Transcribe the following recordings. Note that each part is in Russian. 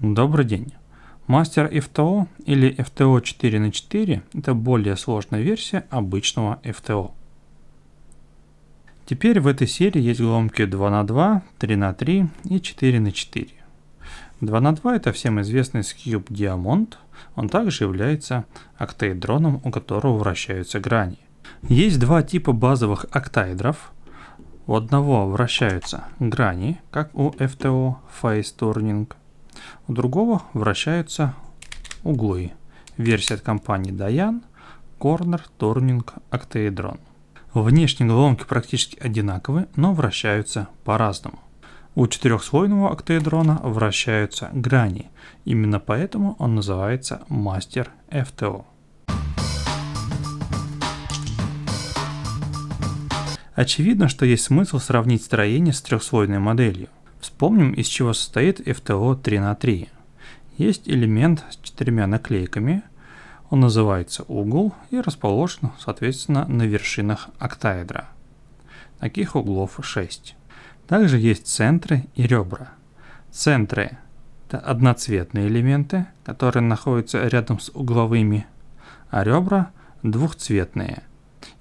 Добрый день. Мастер FTO или FTO 4 на 4 это более сложная версия обычного FTO. Теперь в этой серии есть гломки 2 на 2, 3 на 3 и 4 на 4. 2 на 2 это всем известный скьюб Диамонт, он также является октаэдроном, у которого вращаются грани. Есть два типа базовых октаэдров – у одного вращаются грани, как у FTO Face Turning, у другого вращаются углы. Версия от компании Dayan Corner Turning Octahedron. Внешние головоломки практически одинаковы, но вращаются по-разному. У четырехслойного октаэдрона вращаются грани, именно поэтому он называется Master FTO. Очевидно, что есть смысл сравнить строение с трехслойной моделью. Вспомним, из чего состоит FTO 3 на 3 Есть элемент с четырьмя наклейками, он называется угол и расположен, соответственно, на вершинах октаэдра. Таких углов 6. Также есть центры и ребра. Центры – это одноцветные элементы, которые находятся рядом с угловыми, а ребра – двухцветные,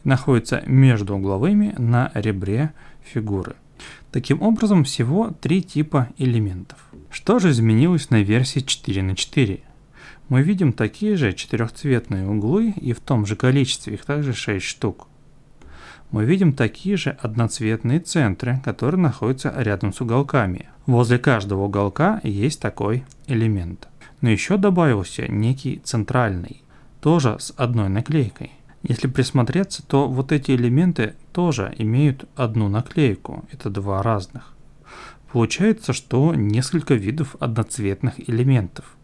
находятся между угловыми на ребре фигуры – Таким образом, всего три типа элементов. Что же изменилось на версии 4 на 4? Мы видим такие же четырехцветные углы и в том же количестве, их также 6 штук. Мы видим такие же одноцветные центры, которые находятся рядом с уголками. Возле каждого уголка есть такой элемент. Но еще добавился некий центральный, тоже с одной наклейкой. Если присмотреться, то вот эти элементы тоже имеют одну наклейку. Это два разных. Получается, что несколько видов одноцветных элементов.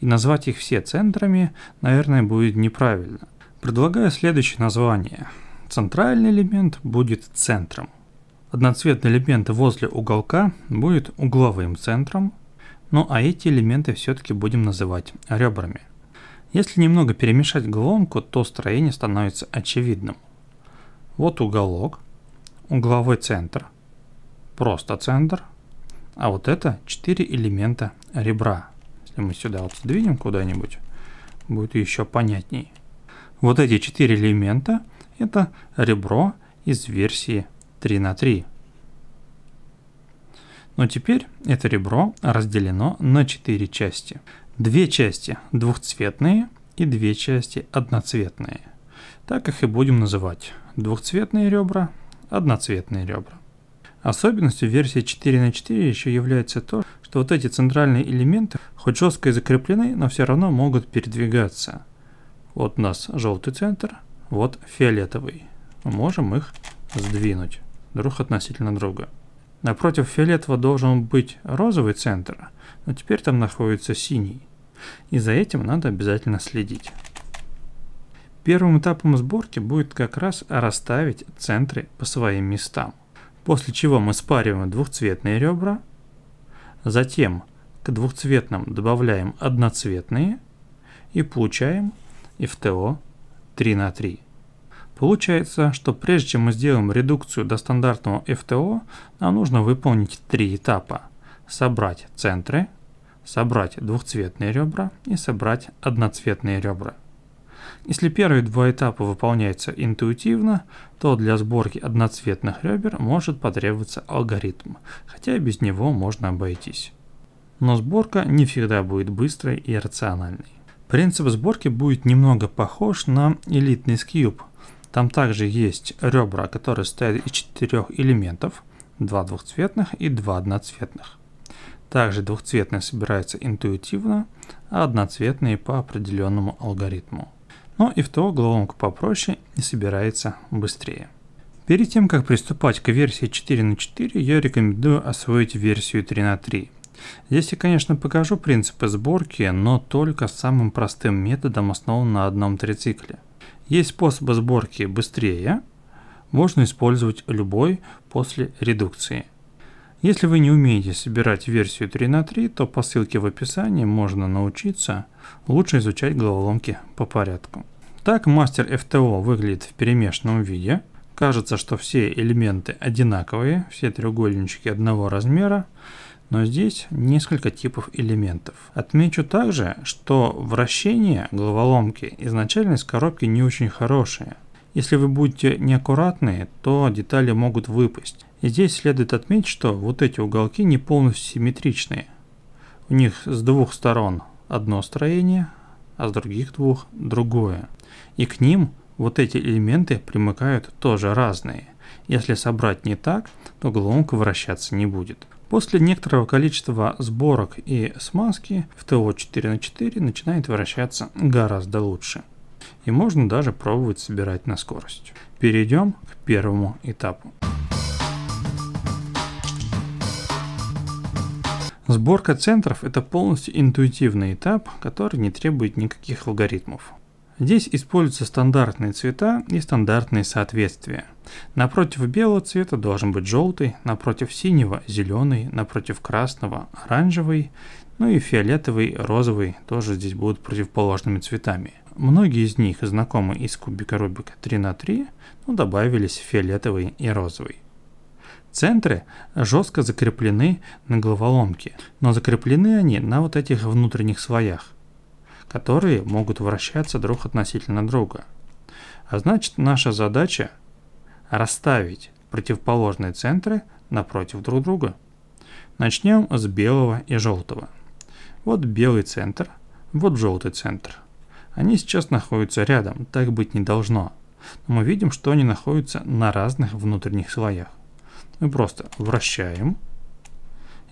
И назвать их все центрами, наверное, будет неправильно. Предлагаю следующее название. Центральный элемент будет центром. Одноцветные элементы возле уголка будет угловым центром. Ну а эти элементы все-таки будем называть ребрами. Если немного перемешать головоломку, то строение становится очевидным. Вот уголок, угловой центр, просто центр, а вот это 4 элемента ребра. Если мы сюда вот сдвинем куда-нибудь, будет еще понятней. Вот эти 4 элемента – это ребро из версии 3 на 3. Но теперь это ребро разделено на 4 части две части двухцветные и две части одноцветные. Так их и будем называть. Двухцветные ребра, одноцветные ребра. Особенностью версии 4 на 4 еще является то, что вот эти центральные элементы хоть жестко и закреплены, но все равно могут передвигаться. Вот у нас желтый центр, вот фиолетовый. Мы можем их сдвинуть друг относительно друга. Напротив фиолетового должен быть розовый центр, но теперь там находится синий. И за этим надо обязательно следить. Первым этапом сборки будет как раз расставить центры по своим местам. После чего мы спариваем двухцветные ребра, затем к двухцветным добавляем одноцветные и получаем FTO 3 на 3. Получается, что прежде чем мы сделаем редукцию до стандартного FTO, нам нужно выполнить три этапа. Собрать центры, собрать двухцветные ребра и собрать одноцветные ребра. Если первые два этапа выполняются интуитивно, то для сборки одноцветных ребер может потребоваться алгоритм, хотя без него можно обойтись. Но сборка не всегда будет быстрой и рациональной. Принцип сборки будет немного похож на элитный скьюб – там также есть ребра, которые состоят из четырех элементов, два двухцветных и два одноцветных. Также двухцветные собираются интуитивно, а одноцветные по определенному алгоритму. Но ну и в то головоломка попроще и собирается быстрее. Перед тем, как приступать к версии 4 на 4, я рекомендую освоить версию 3 на 3. Здесь я, конечно, покажу принципы сборки, но только самым простым методом, основанным на одном трицикле. Есть способы сборки быстрее, можно использовать любой после редукции. Если вы не умеете собирать версию 3 на 3, то по ссылке в описании можно научиться лучше изучать головоломки по порядку. Так мастер FTO выглядит в перемешанном виде. Кажется, что все элементы одинаковые, все треугольнички одного размера но здесь несколько типов элементов. Отмечу также, что вращение головоломки изначально из коробки не очень хорошее. Если вы будете неаккуратны, то детали могут выпасть. И здесь следует отметить, что вот эти уголки не полностью симметричные. У них с двух сторон одно строение, а с других двух другое. И к ним вот эти элементы примыкают тоже разные. Если собрать не так, то головоломка вращаться не будет. После некоторого количества сборок и смазки в ТО 4 на 4 начинает вращаться гораздо лучше. И можно даже пробовать собирать на скорость. Перейдем к первому этапу. Сборка центров – это полностью интуитивный этап, который не требует никаких алгоритмов. Здесь используются стандартные цвета и стандартные соответствия. Напротив белого цвета должен быть желтый, напротив синего – зеленый, напротив красного – оранжевый, ну и фиолетовый, розовый тоже здесь будут противоположными цветами. Многие из них знакомы из кубика Рубика 3 на 3, но добавились фиолетовый и розовый. Центры жестко закреплены на головоломке, но закреплены они на вот этих внутренних слоях которые могут вращаться друг относительно друга. А значит, наша задача расставить противоположные центры напротив друг друга. Начнем с белого и желтого. Вот белый центр, вот желтый центр. Они сейчас находятся рядом, так быть не должно. Но мы видим, что они находятся на разных внутренних слоях. Мы просто вращаем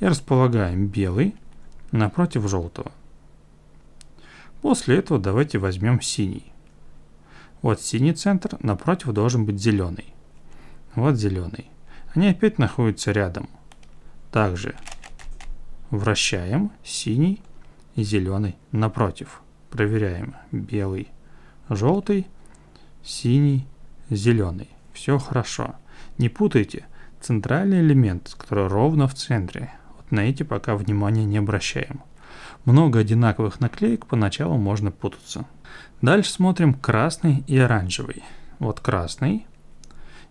и располагаем белый напротив желтого. После этого давайте возьмем синий. Вот синий центр, напротив должен быть зеленый. Вот зеленый. Они опять находятся рядом. Также вращаем синий и зеленый напротив. Проверяем белый, желтый, синий, зеленый. Все хорошо. Не путайте. Центральный элемент, который ровно в центре. Вот на эти пока внимания не обращаем. Много одинаковых наклеек, поначалу можно путаться. Дальше смотрим красный и оранжевый. Вот красный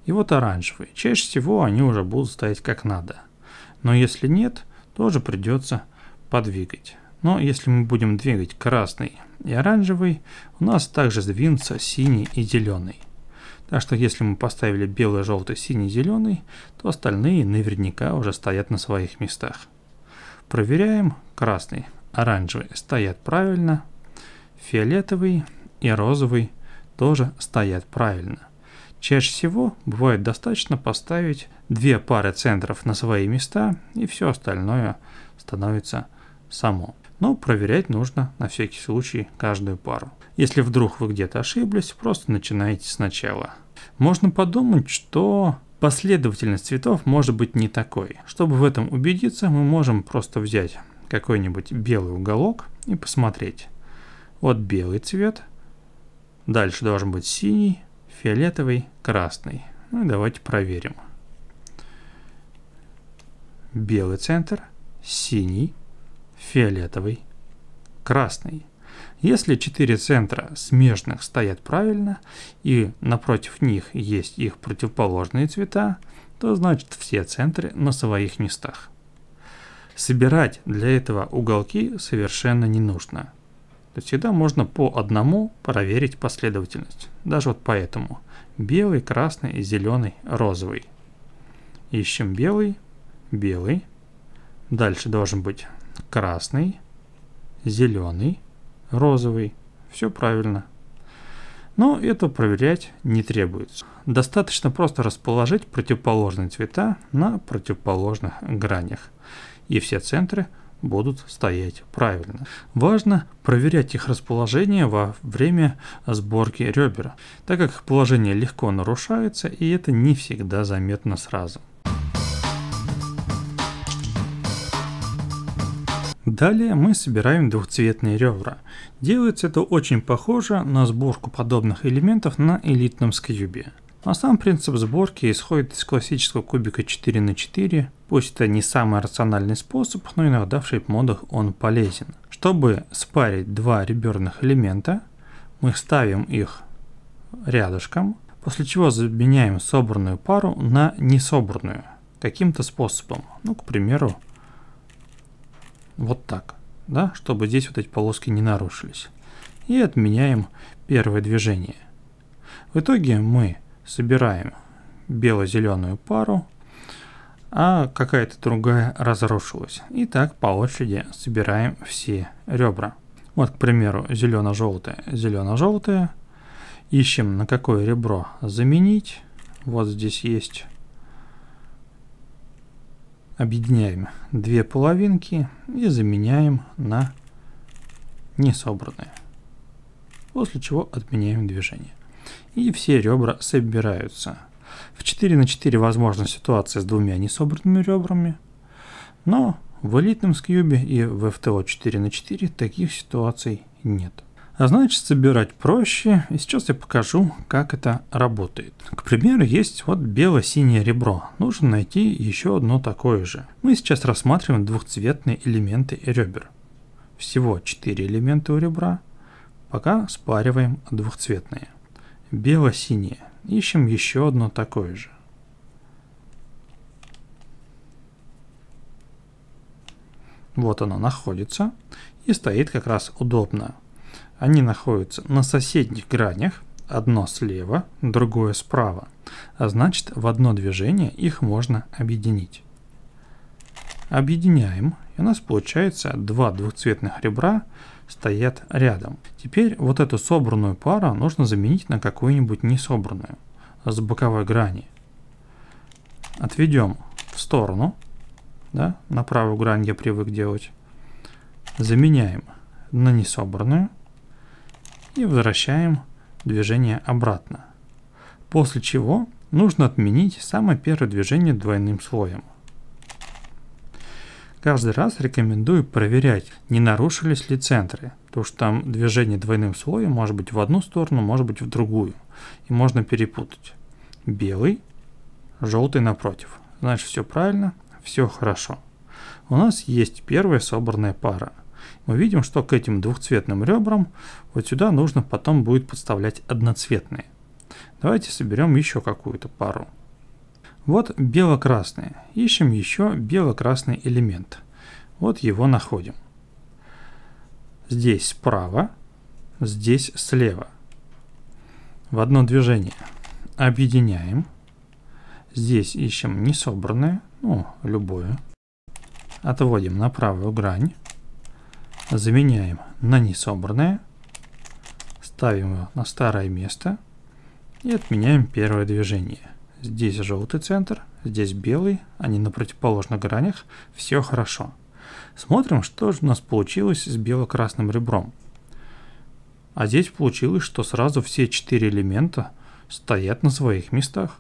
и вот оранжевый. Чаще всего они уже будут стоять как надо. Но если нет, тоже придется подвигать. Но если мы будем двигать красный и оранжевый, у нас также сдвинутся синий и зеленый. Так что если мы поставили белый, желтый, синий, зеленый, то остальные наверняка уже стоят на своих местах. Проверяем красный. Оранжевый стоят правильно, фиолетовый и розовый тоже стоят правильно. Чаще всего бывает достаточно поставить две пары центров на свои места, и все остальное становится само. Но проверять нужно на всякий случай каждую пару. Если вдруг вы где-то ошиблись, просто начинайте сначала. Можно подумать, что последовательность цветов может быть не такой. Чтобы в этом убедиться, мы можем просто взять какой-нибудь белый уголок и посмотреть. Вот белый цвет. Дальше должен быть синий, фиолетовый, красный. Ну и давайте проверим. Белый центр, синий, фиолетовый, красный. Если четыре центра смежных стоят правильно и напротив них есть их противоположные цвета, то значит все центры на своих местах. Собирать для этого уголки совершенно не нужно. То есть всегда можно по одному проверить последовательность. Даже вот поэтому Белый, красный, зеленый, розовый. Ищем белый, белый. Дальше должен быть красный, зеленый, розовый. Все правильно. Но это проверять не требуется. Достаточно просто расположить противоположные цвета на противоположных гранях и все центры будут стоять правильно. Важно проверять их расположение во время сборки ребер, так как положение легко нарушается и это не всегда заметно сразу. Далее мы собираем двухцветные ребра. Делается это очень похоже на сборку подобных элементов на элитном скьюбе. Ну, а сам принцип сборки исходит из классического кубика 4 на 4 Пусть это не самый рациональный способ, но иногда в шейп-модах он полезен. Чтобы спарить два реберных элемента, мы ставим их рядышком, после чего заменяем собранную пару на несобранную каким-то способом. Ну, к примеру, вот так, да, чтобы здесь вот эти полоски не нарушились. И отменяем первое движение. В итоге мы собираем бело-зеленую пару, а какая-то другая разрушилась. И так по очереди собираем все ребра. Вот, к примеру, зелено-желтое, зелено-желтое. Ищем, на какое ребро заменить. Вот здесь есть. Объединяем две половинки и заменяем на несобранные. После чего отменяем движение и все ребра собираются. В 4 на 4 возможна ситуация с двумя несобранными ребрами, но в элитном скьюбе и в FTO 4 на 4 таких ситуаций нет. А значит собирать проще, и сейчас я покажу, как это работает. К примеру, есть вот бело-синее ребро, нужно найти еще одно такое же. Мы сейчас рассматриваем двухцветные элементы ребер. Всего 4 элемента у ребра, пока спариваем двухцветные бело-синее. Ищем еще одно такое же. Вот оно находится и стоит как раз удобно. Они находятся на соседних гранях, одно слева, другое справа. А значит, в одно движение их можно объединить. Объединяем, и у нас получается два двухцветных ребра стоят рядом. Теперь вот эту собранную пару нужно заменить на какую-нибудь несобранную с боковой грани. Отведем в сторону, да, на правую грань я привык делать. Заменяем на несобранную и возвращаем движение обратно. После чего нужно отменить самое первое движение двойным слоем. Каждый раз рекомендую проверять, не нарушились ли центры, потому что там движение двойным слоем может быть в одну сторону, может быть в другую, и можно перепутать. Белый, желтый напротив. Значит, все правильно, все хорошо. У нас есть первая собранная пара. Мы видим, что к этим двухцветным ребрам вот сюда нужно потом будет подставлять одноцветные. Давайте соберем еще какую-то пару. Вот бело-красные. Ищем еще бело-красный элемент. Вот его находим. Здесь справа, здесь слева. В одно движение объединяем. Здесь ищем несобранное, ну, любое. Отводим на правую грань. Заменяем на несобранное. Ставим его на старое место. И отменяем первое движение. Здесь желтый центр, здесь белый, они на противоположных гранях, все хорошо. Смотрим, что же у нас получилось с бело-красным ребром. А здесь получилось, что сразу все четыре элемента стоят на своих местах.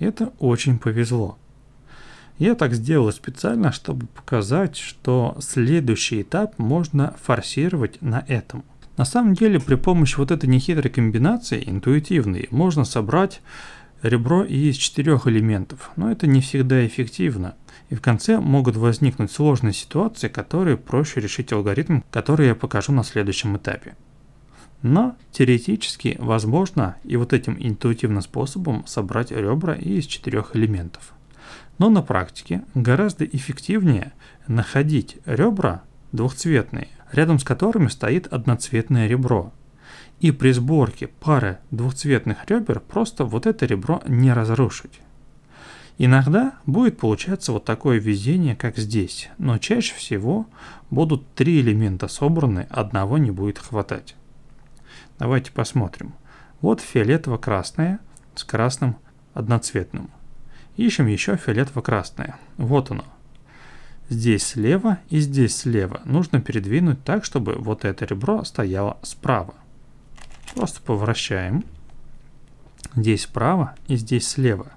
Это очень повезло. Я так сделал специально, чтобы показать, что следующий этап можно форсировать на этом. На самом деле при помощи вот этой нехитрой комбинации, интуитивной, можно собрать Ребро из четырех элементов, но это не всегда эффективно. И в конце могут возникнуть сложные ситуации, которые проще решить алгоритм, который я покажу на следующем этапе. Но теоретически возможно и вот этим интуитивным способом собрать ребра из четырех элементов. Но на практике гораздо эффективнее находить ребра двухцветные, рядом с которыми стоит одноцветное ребро, и при сборке пары двухцветных ребер просто вот это ребро не разрушить. Иногда будет получаться вот такое везение, как здесь, но чаще всего будут три элемента собраны, одного не будет хватать. Давайте посмотрим. Вот фиолетово-красное с красным одноцветным. Ищем еще фиолетово-красное. Вот оно. Здесь слева и здесь слева. Нужно передвинуть так, чтобы вот это ребро стояло справа. Просто повращаем. Здесь справа и здесь слева.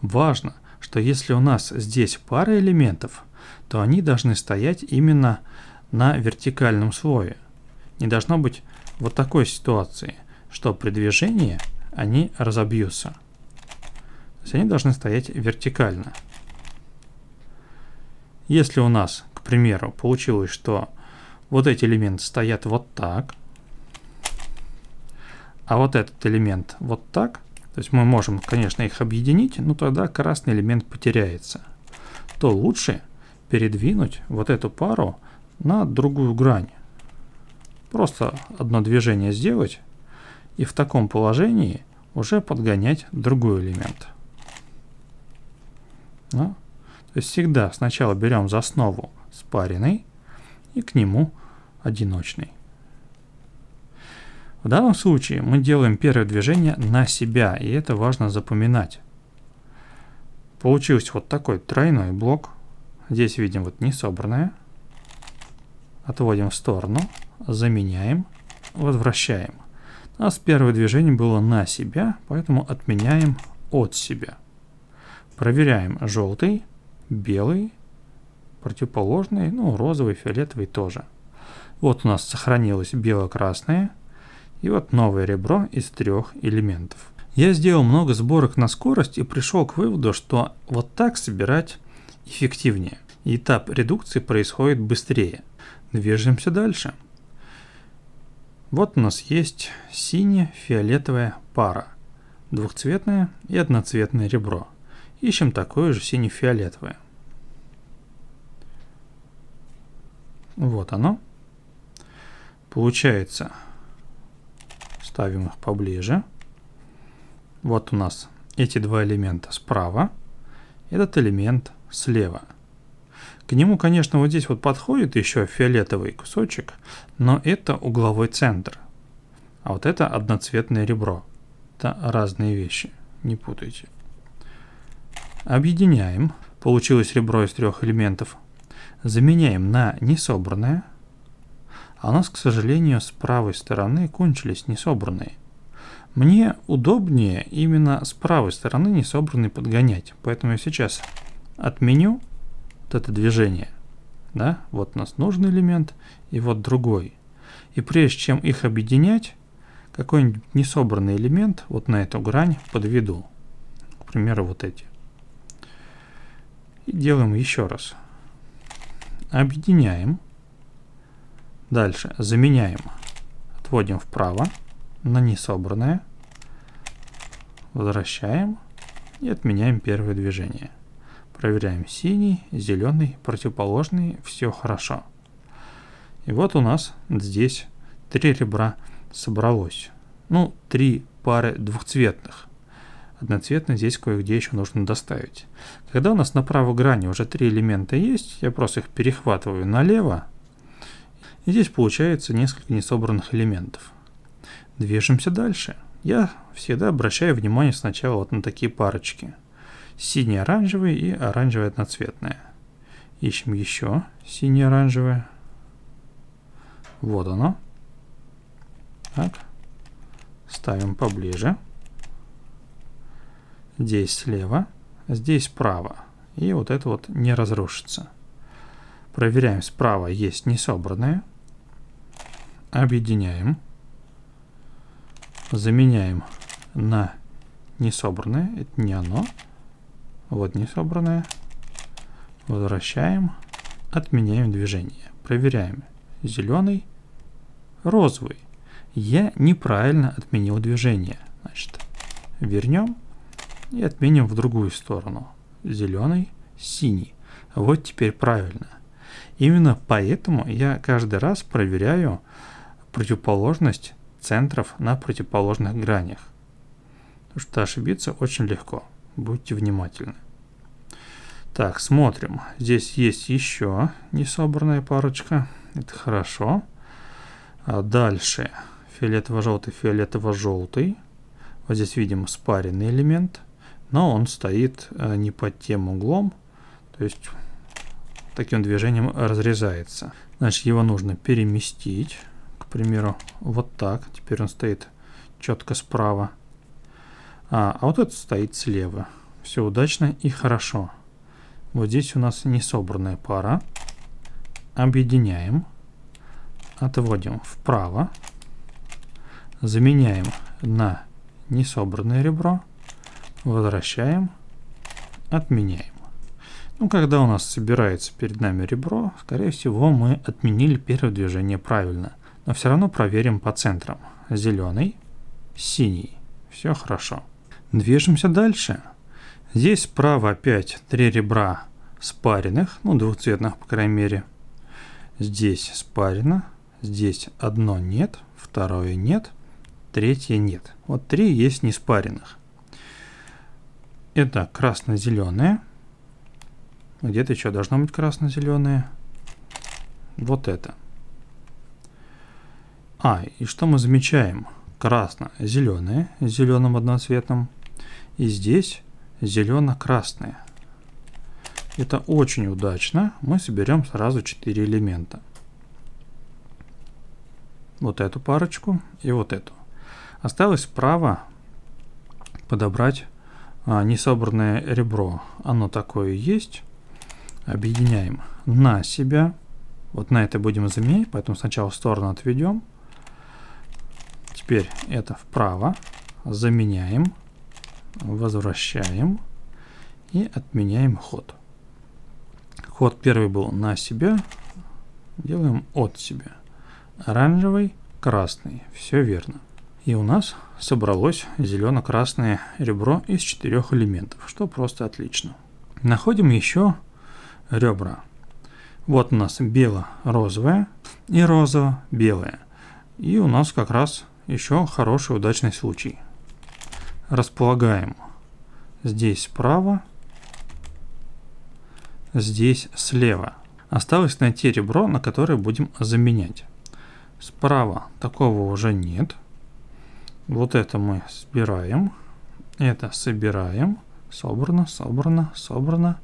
Важно, что если у нас здесь пара элементов, то они должны стоять именно на вертикальном слое. Не должно быть вот такой ситуации, что при движении они разобьются. То есть они должны стоять вертикально. Если у нас, к примеру, получилось, что вот эти элементы стоят вот так, а вот этот элемент вот так. То есть мы можем, конечно, их объединить, но тогда красный элемент потеряется. То лучше передвинуть вот эту пару на другую грань. Просто одно движение сделать и в таком положении уже подгонять другой элемент. Да? То есть всегда сначала берем за основу спаренный и к нему одиночный. В данном случае мы делаем первое движение на себя, и это важно запоминать. Получился вот такой тройной блок. Здесь видим вот несобранное. Отводим в сторону, заменяем, возвращаем. У нас первое движение было на себя, поэтому отменяем от себя. Проверяем желтый, белый, противоположный, ну розовый, фиолетовый тоже. Вот у нас сохранилось бело-красное, и вот новое ребро из трех элементов. Я сделал много сборок на скорость и пришел к выводу, что вот так собирать эффективнее. этап редукции происходит быстрее. Движемся дальше. Вот у нас есть сине-фиолетовая пара. Двухцветное и одноцветное ребро. Ищем такое же сине-фиолетовое. Вот оно. Получается ставим их поближе. Вот у нас эти два элемента справа, этот элемент слева. К нему, конечно, вот здесь вот подходит еще фиолетовый кусочек, но это угловой центр. А вот это одноцветное ребро. Это разные вещи, не путайте. Объединяем. Получилось ребро из трех элементов. Заменяем на несобранное а у нас, к сожалению, с правой стороны кончились несобранные. Мне удобнее именно с правой стороны несобранные подгонять, поэтому я сейчас отменю вот это движение. Да? Вот у нас нужный элемент и вот другой. И прежде чем их объединять, какой-нибудь несобранный элемент вот на эту грань подведу. К примеру, вот эти. И делаем еще раз. Объединяем. Дальше заменяем. Отводим вправо на несобранное. Возвращаем и отменяем первое движение. Проверяем синий, зеленый, противоположный, все хорошо. И вот у нас здесь три ребра собралось. Ну, три пары двухцветных. Одноцветно здесь кое-где еще нужно доставить. Когда у нас на правой грани уже три элемента есть, я просто их перехватываю налево, и здесь получается несколько несобранных элементов. Движемся дальше. Я всегда обращаю внимание сначала вот на такие парочки. Синий-оранжевый и оранжево одноцветное. Ищем еще синий-оранжевое. Вот оно. Так. Ставим поближе. Здесь слева, здесь справа. И вот это вот не разрушится. Проверяем, справа есть несобранное объединяем, заменяем на несобранное, это не оно, вот несобранное, возвращаем, отменяем движение, проверяем, зеленый, розовый. Я неправильно отменил движение, значит, вернем и отменим в другую сторону, зеленый, синий. Вот теперь правильно. Именно поэтому я каждый раз проверяю, противоположность центров на противоположных гранях. Потому что ошибиться очень легко. Будьте внимательны. Так, смотрим. Здесь есть еще несобранная парочка. Это хорошо. А дальше фиолетово-желтый, фиолетово-желтый. Вот здесь видим спаренный элемент, но он стоит э, не под тем углом, то есть таким движением разрезается. Значит, его нужно переместить примеру, вот так. Теперь он стоит четко справа. А, а вот этот стоит слева. Все удачно и хорошо. Вот здесь у нас несобранная пара. Объединяем. Отводим вправо. Заменяем на несобранное ребро. Возвращаем. Отменяем. Ну, когда у нас собирается перед нами ребро, скорее всего, мы отменили первое движение правильно но все равно проверим по центрам. Зеленый, синий. Все хорошо. Движемся дальше. Здесь справа опять три ребра спаренных, ну двухцветных по крайней мере. Здесь спарено, здесь одно нет, второе нет, третье нет. Вот три есть не спаренных. Это красно-зеленое. Где-то еще должно быть красно-зеленое. Вот это. А, и что мы замечаем? Красно-зеленые, зеленым одноцветным. И здесь зелено-красные. Это очень удачно. Мы соберем сразу 4 элемента. Вот эту парочку и вот эту. Осталось справа подобрать а, несобранное ребро. Оно такое есть. Объединяем на себя. Вот на это будем заменять, поэтому сначала в сторону отведем. Теперь это вправо. Заменяем. Возвращаем. И отменяем ход. Ход первый был на себя. Делаем от себя. Оранжевый, красный. Все верно. И у нас собралось зелено-красное ребро из четырех элементов, что просто отлично. Находим еще ребра. Вот у нас бело-розовое и розово-белое. И у нас как раз еще хороший удачный случай. Располагаем здесь справа, здесь слева. Осталось найти ребро, на которое будем заменять. Справа такого уже нет. Вот это мы собираем. Это собираем. Собрано, собрано, собрано.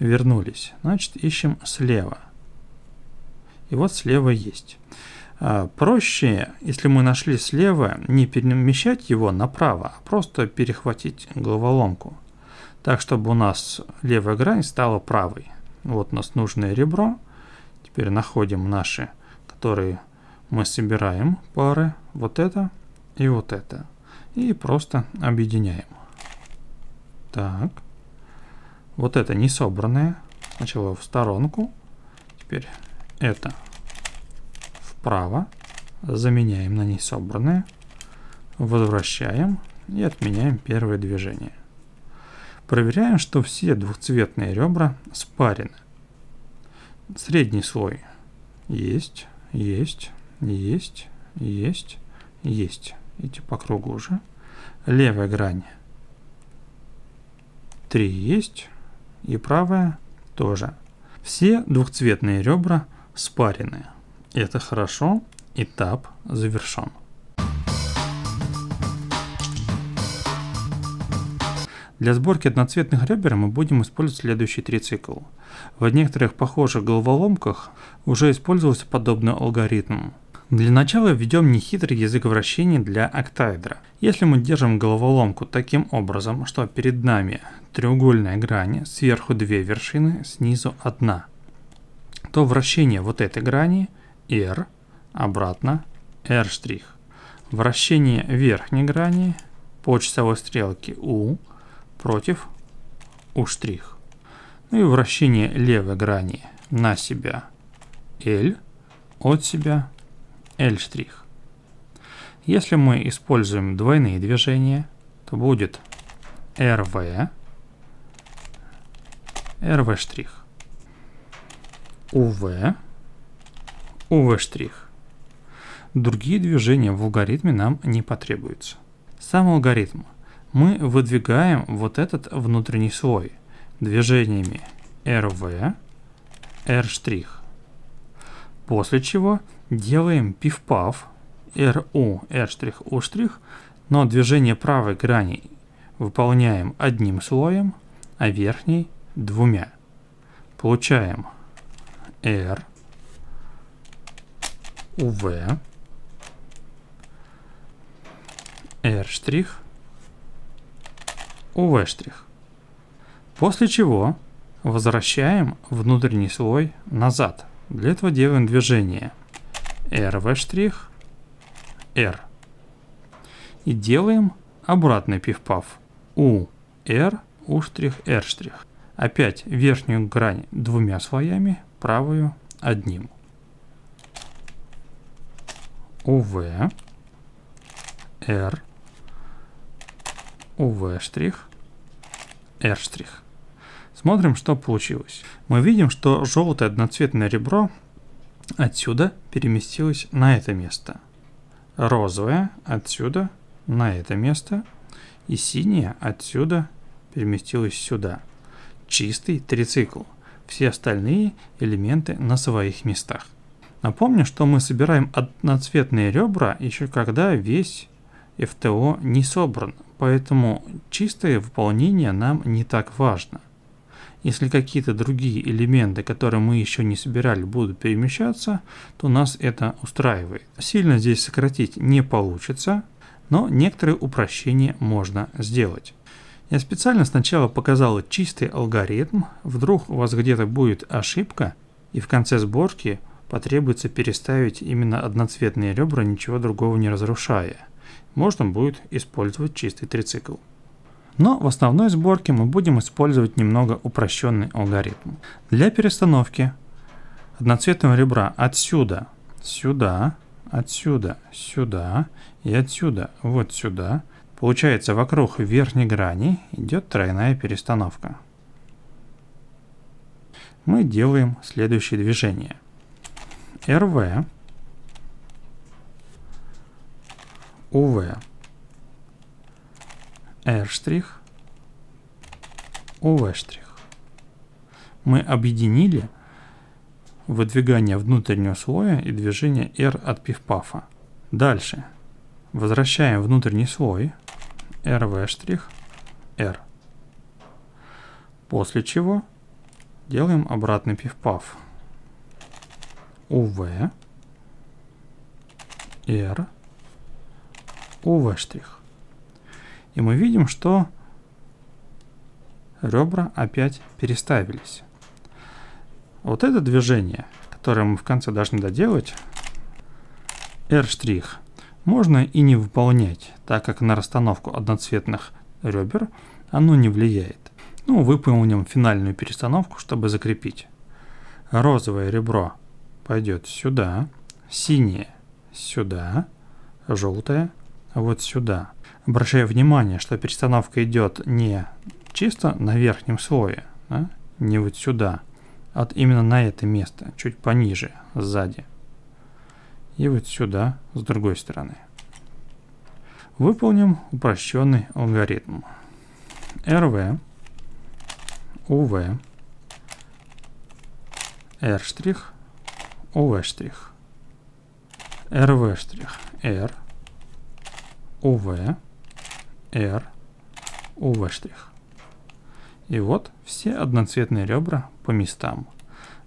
Вернулись. Значит, ищем слева. И вот слева есть. А, проще, если мы нашли слева, не перемещать его направо, а просто перехватить головоломку. Так, чтобы у нас левая грань стала правой. Вот у нас нужное ребро. Теперь находим наши, которые мы собираем, пары. Вот это и вот это. И просто объединяем. Так. Вот это не собранное. Сначала в сторонку. Теперь это справа, заменяем на ней собранное возвращаем и отменяем первое движение. Проверяем, что все двухцветные ребра спарены. Средний слой есть, есть, есть, есть, есть. эти по кругу уже. Левая грань 3 есть и правая тоже. Все двухцветные ребра спаренные. Это хорошо. Этап завершен. Для сборки одноцветных ребер мы будем использовать следующий трицикл. В некоторых похожих головоломках уже использовался подобный алгоритм. Для начала введем нехитрый язык вращения для октаэдра. Если мы держим головоломку таким образом, что перед нами треугольная грань, сверху две вершины, снизу одна, то вращение вот этой грани R, обратно R'. Вращение верхней грани по часовой стрелке U против U'. Ну и вращение левой грани на себя L, от себя L'. Если мы используем двойные движения, то будет RV, RV', UV, УВ'. Другие движения в алгоритме нам не потребуются. Сам алгоритм. Мы выдвигаем вот этот внутренний слой движениями RV, R'. После чего делаем пиф-паф RU, штрих, но движение правой грани выполняем одним слоем, а верхней двумя. Получаем R, УВ, R штрих, УВ штрих. После чего возвращаем внутренний слой назад. Для этого делаем движение РВ штрих, R. И делаем обратный пиф У, U, R, U штрих, R штрих. Опять верхнюю грань двумя слоями, правую одним. УВ, R, УВ штрих, R штрих. Смотрим, что получилось. Мы видим, что желтое одноцветное ребро отсюда переместилось на это место. Розовое отсюда на это место. И синее отсюда переместилось сюда. Чистый трицикл. Все остальные элементы на своих местах. Напомню, что мы собираем одноцветные ребра еще когда весь FTO не собран, поэтому чистое выполнение нам не так важно. Если какие-то другие элементы, которые мы еще не собирали, будут перемещаться, то нас это устраивает. Сильно здесь сократить не получится, но некоторые упрощения можно сделать. Я специально сначала показал чистый алгоритм, вдруг у вас где-то будет ошибка, и в конце сборки потребуется переставить именно одноцветные ребра, ничего другого не разрушая. Можно будет использовать чистый трицикл. Но в основной сборке мы будем использовать немного упрощенный алгоритм. Для перестановки одноцветного ребра отсюда, сюда, отсюда, сюда и отсюда, вот сюда, получается вокруг верхней грани идет тройная перестановка. Мы делаем следующее движение – РВ, УВ, R', штрих. Мы объединили выдвигание внутреннего слоя и движение R от пивпафа. Дальше. Возвращаем внутренний слой RV', R. После чего делаем обратный пивпаф. УВ, R, УВ штрих. И мы видим, что ребра опять переставились. Вот это движение, которое мы в конце должны доделать, R' штрих, можно и не выполнять, так как на расстановку одноцветных ребер оно не влияет. Ну, выполним финальную перестановку, чтобы закрепить. Розовое ребро пойдет сюда, синее сюда, желтое вот сюда. Обращаю внимание, что перестановка идет не чисто на верхнем слое, да? не вот сюда, а именно на это место, чуть пониже, сзади. И вот сюда, с другой стороны. Выполним упрощенный алгоритм. RV, UV, R' УВ штрих, РВ штрих, Р, УВ, Р, УВ штрих. И вот все одноцветные ребра по местам.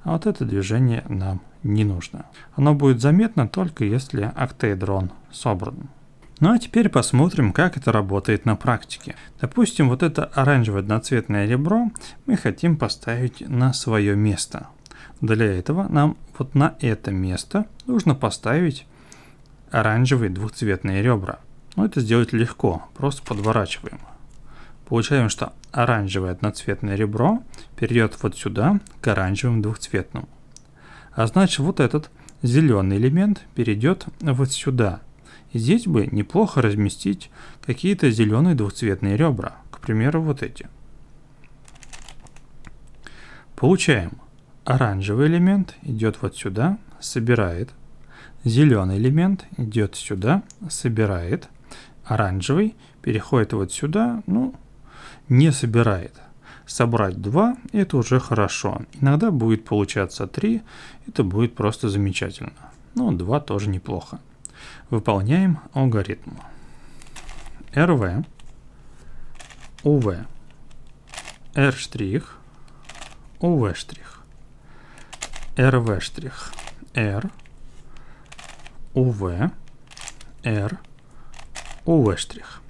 А вот это движение нам не нужно. Оно будет заметно только если октаэдрон собран. Ну а теперь посмотрим, как это работает на практике. Допустим, вот это оранжевое одноцветное ребро мы хотим поставить на свое место. Для этого нам вот на это место нужно поставить оранжевые двухцветные ребра. Но ну, это сделать легко, просто подворачиваем. Получаем, что оранжевое одноцветное ребро перейдет вот сюда, к оранжевым двухцветным. А значит, вот этот зеленый элемент перейдет вот сюда. И здесь бы неплохо разместить какие-то зеленые двухцветные ребра. К примеру, вот эти. Получаем Оранжевый элемент идет вот сюда, собирает. Зеленый элемент идет сюда, собирает. Оранжевый переходит вот сюда, ну, не собирает. Собрать 2 – это уже хорошо. Иногда будет получаться 3, это будет просто замечательно. Но 2 тоже неплохо. Выполняем алгоритм. RV, UV, R', UV'. РВ штрих. R, УВ, R, УВ штрих.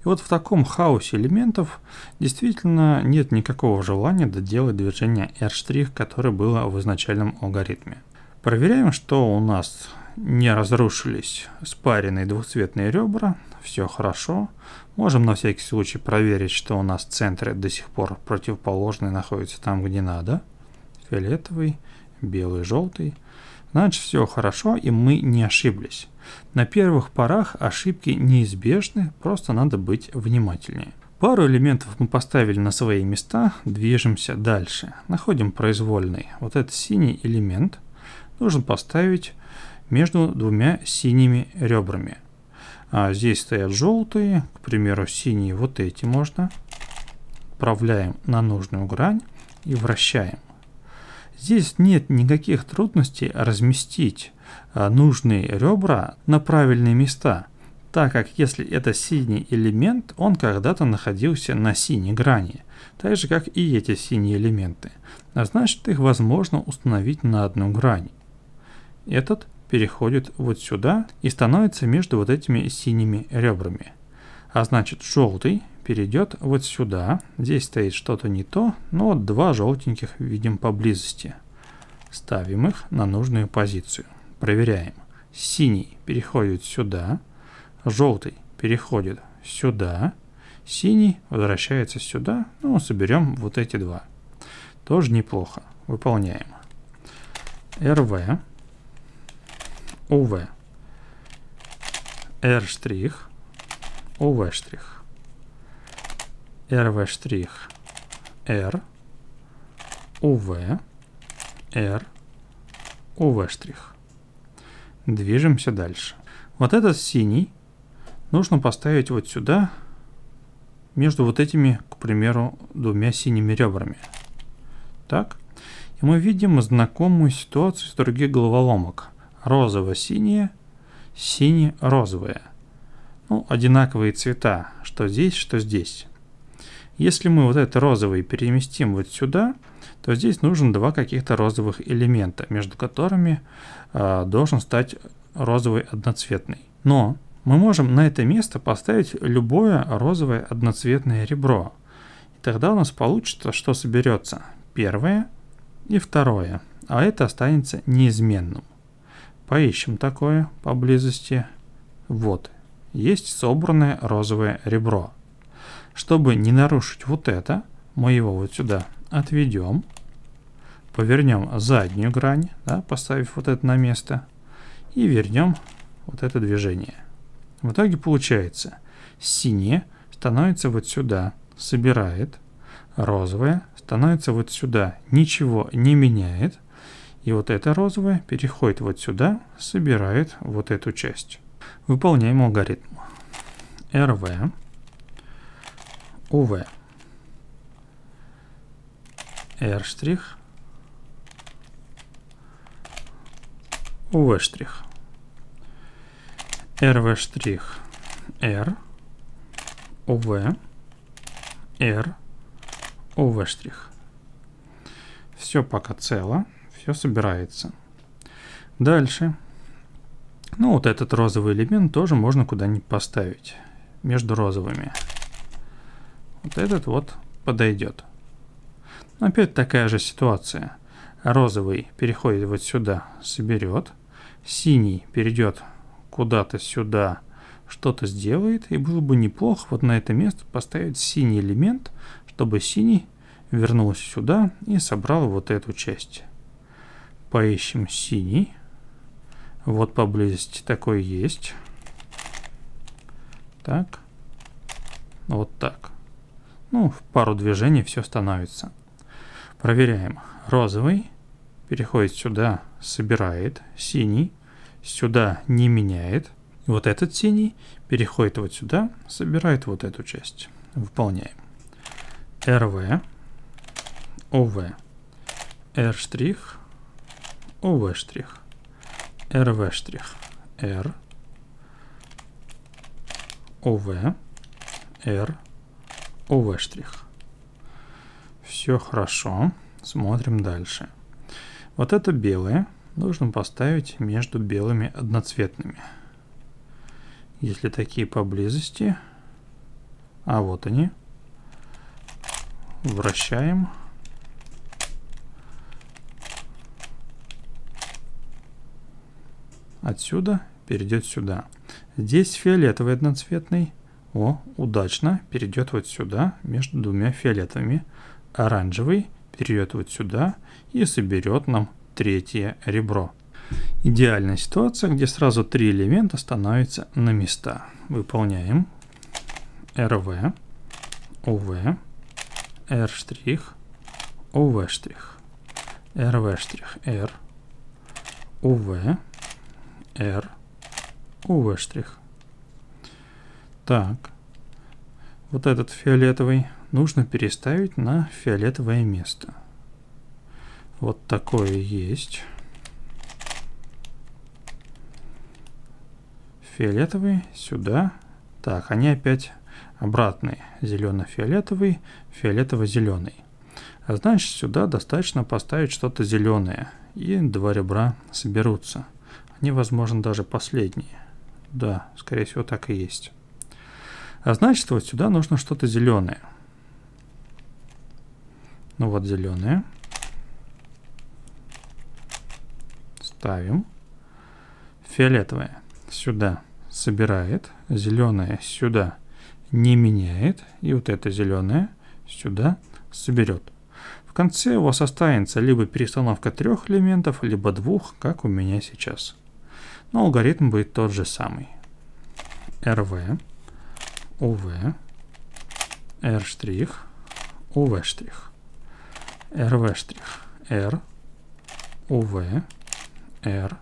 И вот в таком хаосе элементов действительно нет никакого желания доделать движение R', которое было в изначальном алгоритме. Проверяем, что у нас не разрушились спаренные двухцветные ребра, все хорошо. Можем на всякий случай проверить, что у нас центры до сих пор противоположные находятся там, где надо. Фиолетовый, белый, желтый. Значит, все хорошо, и мы не ошиблись. На первых порах ошибки неизбежны, просто надо быть внимательнее. Пару элементов мы поставили на свои места, движемся дальше. Находим произвольный. Вот этот синий элемент нужно поставить между двумя синими ребрами. А здесь стоят желтые, к примеру, синие вот эти можно. Отправляем на нужную грань и вращаем. Здесь нет никаких трудностей разместить э, нужные ребра на правильные места, так как если это синий элемент, он когда-то находился на синей грани, так же как и эти синие элементы, а значит их возможно установить на одну грань. Этот переходит вот сюда и становится между вот этими синими ребрами, а значит желтый перейдет вот сюда. Здесь стоит что-то не то, но два желтеньких видим поблизости. Ставим их на нужную позицию. Проверяем. Синий переходит сюда, желтый переходит сюда, синий возвращается сюда. Ну, соберем вот эти два. Тоже неплохо. Выполняем. РВ, УВ, Р штрих УВ'. штрих RV штрих R UV R UV штрих. Движемся дальше. Вот этот синий нужно поставить вот сюда, между вот этими, к примеру, двумя синими ребрами. Так. И мы видим знакомую ситуацию с других головоломок. розово синие сине-розовое. Ну, одинаковые цвета, что здесь, что здесь. Если мы вот это розовый переместим вот сюда, то здесь нужен два каких-то розовых элемента, между которыми э, должен стать розовый одноцветный. Но мы можем на это место поставить любое розовое одноцветное ребро. И тогда у нас получится, что соберется первое и второе, а это останется неизменным. Поищем такое поблизости. Вот, есть собранное розовое ребро. Чтобы не нарушить вот это, мы его вот сюда отведем, повернем заднюю грань, да, поставив вот это на место, и вернем вот это движение. В итоге получается, синее становится вот сюда, собирает, розовое становится вот сюда, ничего не меняет, и вот это розовое переходит вот сюда, собирает вот эту часть. Выполняем алгоритм. RV УВ. R штрих. УВ штрих. РВ штрих. R. УВ. R. УВ штрих. Все пока цело. Все собирается. Дальше. Ну вот этот розовый элемент тоже можно куда-нибудь поставить. Между розовыми. Вот этот вот подойдет. Но ну, опять такая же ситуация. Розовый переходит вот сюда, соберет. Синий перейдет куда-то сюда, что-то сделает. И было бы неплохо вот на это место поставить синий элемент, чтобы синий вернулся сюда и собрал вот эту часть. Поищем синий. Вот поблизости такой есть. Так. Вот так. Ну, в пару движений все становится. Проверяем. Розовый переходит сюда, собирает. Синий сюда не меняет. Вот этот синий переходит вот сюда, собирает вот эту часть. Выполняем. РВ, ОВ, Р RV, OV, R', OV', RV', R, OV, R, ОВ штрих. Все хорошо. Смотрим дальше. Вот это белое нужно поставить между белыми одноцветными. Если такие поблизости, а вот они, вращаем. Отсюда перейдет сюда. Здесь фиолетовый одноцветный, о, удачно, перейдет вот сюда, между двумя фиолетовыми. Оранжевый перейдет вот сюда и соберет нам третье ребро. Идеальная ситуация, где сразу три элемента становятся на места. Выполняем. РВ, УВ Р', ОВ', РВ', Р, УВ, Р, УВ'. Так, вот этот фиолетовый нужно переставить на фиолетовое место. Вот такое есть. Фиолетовый сюда. Так, они опять обратные. Зелено-фиолетовый, фиолетово-зеленый. А значит, сюда достаточно поставить что-то зеленое. И два ребра соберутся. Они, возможно, даже последние. Да, скорее всего, так и есть. А значит, вот сюда нужно что-то зеленое. Ну вот зеленое. Ставим. Фиолетовое сюда собирает. Зеленое сюда не меняет. И вот это зеленое сюда соберет. В конце у вас останется либо перестановка трех элементов, либо двух, как у меня сейчас. Но алгоритм будет тот же самый. RV UV, R', UV', RV', R, UV, R,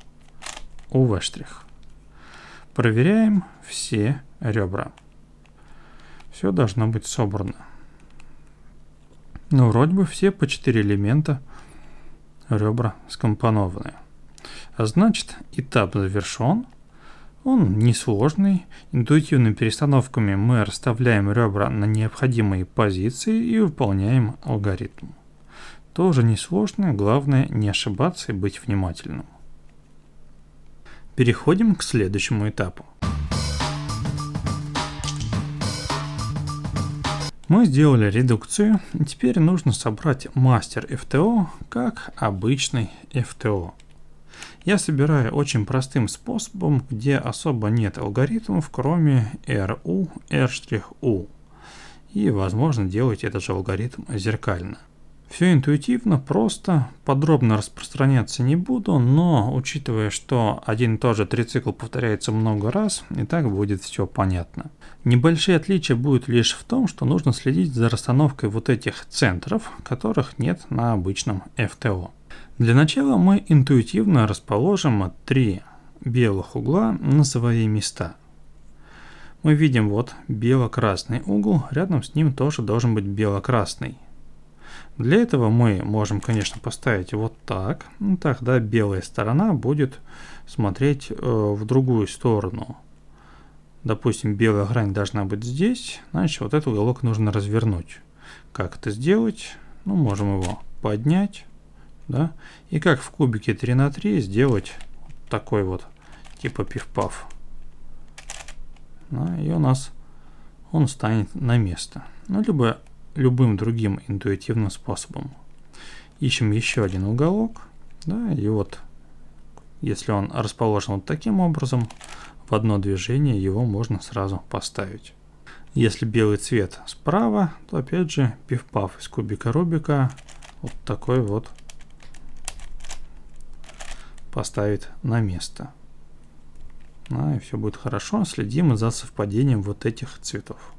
UV'. Проверяем все ребра. Все должно быть собрано. Ну, вроде бы все по 4 элемента ребра скомпонованы. А значит, этап завершен – он несложный, интуитивными перестановками мы расставляем ребра на необходимые позиции и выполняем алгоритм. Тоже несложный. главное не ошибаться и быть внимательным. Переходим к следующему этапу. Мы сделали редукцию, теперь нужно собрать мастер FTO как обычный FTO я собираю очень простым способом, где особо нет алгоритмов, кроме RU, U, И, возможно, делать этот же алгоритм зеркально. Все интуитивно, просто, подробно распространяться не буду, но учитывая, что один и тот же трицикл повторяется много раз, и так будет все понятно. Небольшие отличия будут лишь в том, что нужно следить за расстановкой вот этих центров, которых нет на обычном FTO. Для начала мы интуитивно расположим три белых угла на свои места. Мы видим вот бело-красный угол, рядом с ним тоже должен быть бело-красный. Для этого мы можем, конечно, поставить вот так. Ну, тогда белая сторона будет смотреть э, в другую сторону. Допустим, белая грань должна быть здесь, значит, вот этот уголок нужно развернуть. Как это сделать? Ну, можем его поднять да, и как в кубике 3 на 3 сделать такой вот, типа пиф-паф. Да, и у нас он станет на место. Ну, либо любым другим интуитивным способом. Ищем еще один уголок, да, и вот если он расположен вот таким образом, в одно движение его можно сразу поставить. Если белый цвет справа, то опять же пиф-паф из кубика Рубика вот такой вот поставит на место. Да, ну и все будет хорошо. Следим за совпадением вот этих цветов.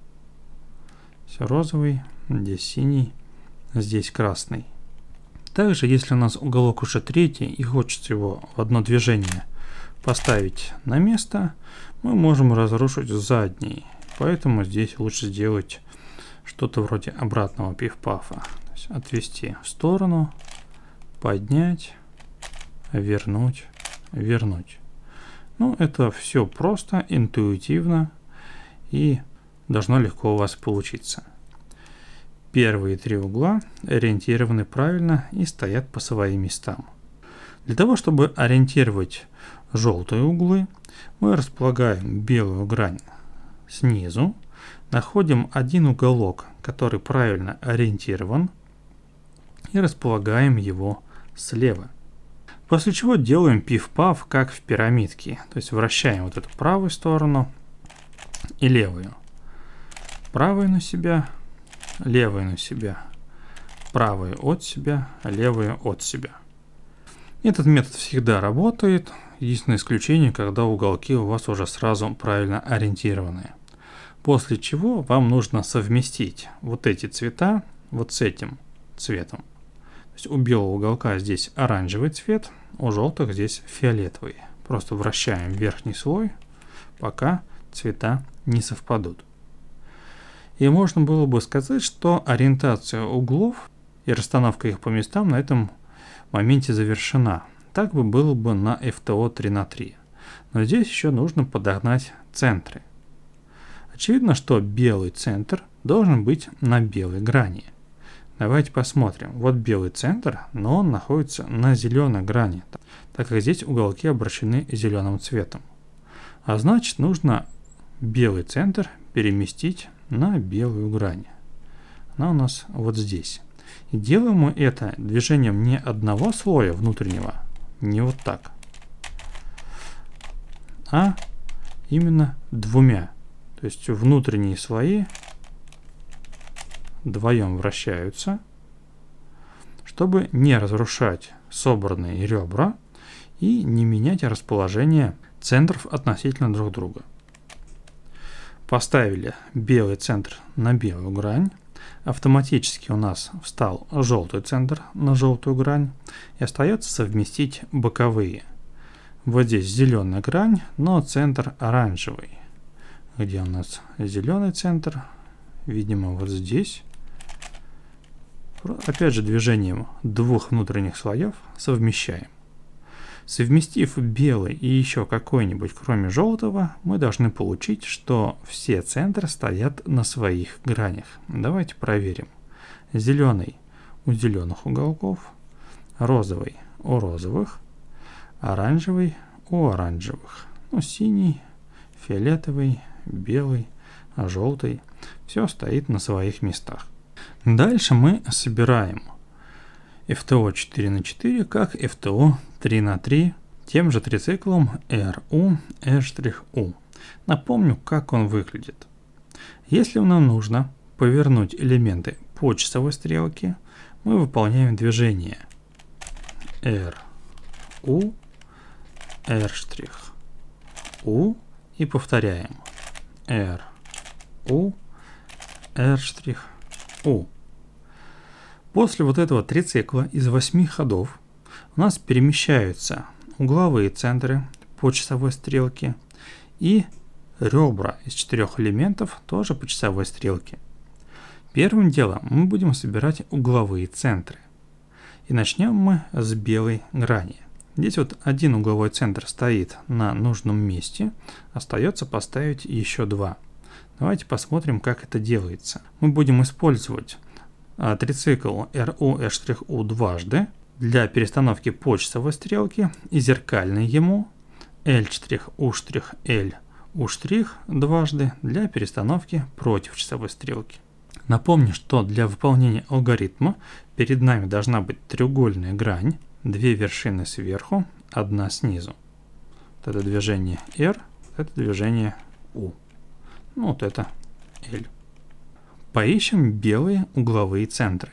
Все розовый, здесь синий, здесь красный. Также, если у нас уголок уже третий и хочется его в одно движение поставить на место, мы можем разрушить задний. Поэтому здесь лучше сделать что-то вроде обратного пиф-пафа. Отвести в сторону, поднять вернуть, вернуть. Ну, это все просто, интуитивно и должно легко у вас получиться. Первые три угла ориентированы правильно и стоят по своим местам. Для того, чтобы ориентировать желтые углы, мы располагаем белую грань снизу, находим один уголок, который правильно ориентирован, и располагаем его слева – После чего делаем пиф-паф, как в пирамидке. То есть вращаем вот эту правую сторону и левую. Правую на себя, левую на себя, правую от себя, левую от себя. Этот метод всегда работает. Единственное исключение, когда уголки у вас уже сразу правильно ориентированы. После чего вам нужно совместить вот эти цвета вот с этим цветом есть у белого уголка здесь оранжевый цвет, у желтых здесь фиолетовый. Просто вращаем верхний слой, пока цвета не совпадут. И можно было бы сказать, что ориентация углов и расстановка их по местам на этом моменте завершена. Так бы было бы на FTO 3 на 3. Но здесь еще нужно подогнать центры. Очевидно, что белый центр должен быть на белой грани – Давайте посмотрим. Вот белый центр, но он находится на зеленой грани, так как здесь уголки обращены зеленым цветом. А значит, нужно белый центр переместить на белую грань. Она у нас вот здесь. И делаем мы это движением не одного слоя внутреннего, не вот так, а именно двумя. То есть внутренние слои вдвоем вращаются, чтобы не разрушать собранные ребра и не менять расположение центров относительно друг друга. Поставили белый центр на белую грань, автоматически у нас встал желтый центр на желтую грань, и остается совместить боковые. Вот здесь зеленая грань, но центр оранжевый. Где у нас зеленый центр? Видимо, вот здесь опять же движением двух внутренних слоев совмещаем. Совместив белый и еще какой-нибудь, кроме желтого, мы должны получить, что все центры стоят на своих гранях. Давайте проверим. Зеленый у зеленых уголков, розовый у розовых, оранжевый у оранжевых, ну, синий, фиолетовый, белый, желтый. Все стоит на своих местах. Дальше мы собираем FTO 4 на 4 как FTO 3 на 3 тем же трициклом RU, E', Напомню, как он выглядит. Если нам нужно повернуть элементы по часовой стрелке, мы выполняем движение R, U, R', U и повторяем R, U, R', о. После вот этого трицикла из восьми ходов у нас перемещаются угловые центры по часовой стрелке и ребра из четырех элементов тоже по часовой стрелке. Первым делом мы будем собирать угловые центры. И начнем мы с белой грани. Здесь вот один угловой центр стоит на нужном месте, остается поставить еще два – Давайте посмотрим, как это делается. Мы будем использовать а, трицикл RU-U дважды для перестановки почтовой стрелки и зеркальный ему L'U'L U' дважды для перестановки против часовой стрелки. Напомню, что для выполнения алгоритма перед нами должна быть треугольная грань, две вершины сверху, одна снизу. это движение R, это движение U ну вот это L. Поищем белые угловые центры.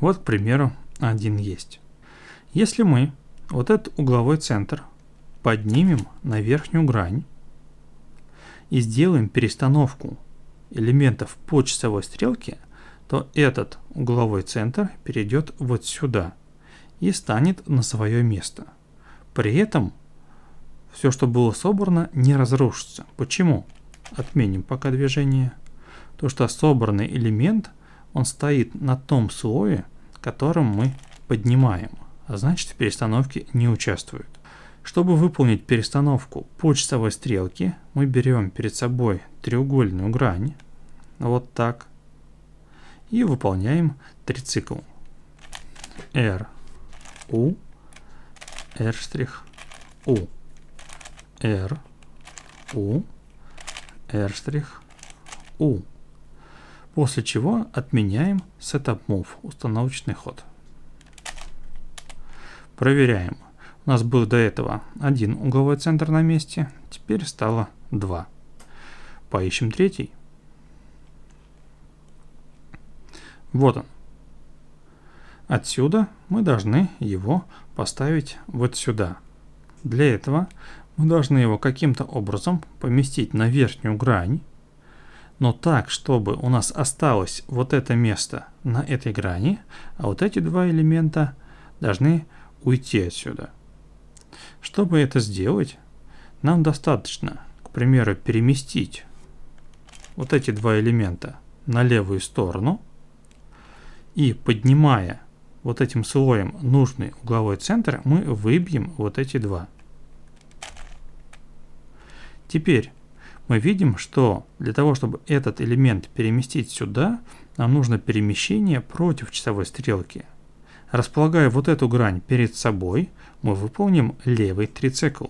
Вот, к примеру, один есть. Если мы вот этот угловой центр поднимем на верхнюю грань и сделаем перестановку элементов по часовой стрелке, то этот угловой центр перейдет вот сюда и станет на свое место. При этом все, что было собрано, не разрушится. Почему? Отменим пока движение. То, что собранный элемент, он стоит на том слое, которым мы поднимаем. А значит, в перестановке не участвует. Чтобы выполнить перестановку по часовой стрелке, мы берем перед собой треугольную грань, вот так, и выполняем трицикл. R, U, R', U. R, U, R', U. После чего отменяем setup move, установочный ход. Проверяем. У нас был до этого один угловой центр на месте, теперь стало два. Поищем третий. Вот он. Отсюда мы должны его поставить вот сюда. Для этого мы должны его каким-то образом поместить на верхнюю грань, но так, чтобы у нас осталось вот это место на этой грани, а вот эти два элемента должны уйти отсюда. Чтобы это сделать, нам достаточно, к примеру, переместить вот эти два элемента на левую сторону и поднимая вот этим слоем нужный угловой центр, мы выбьем вот эти два. Теперь мы видим, что для того, чтобы этот элемент переместить сюда, нам нужно перемещение против часовой стрелки. Располагая вот эту грань перед собой, мы выполним левый трицикл.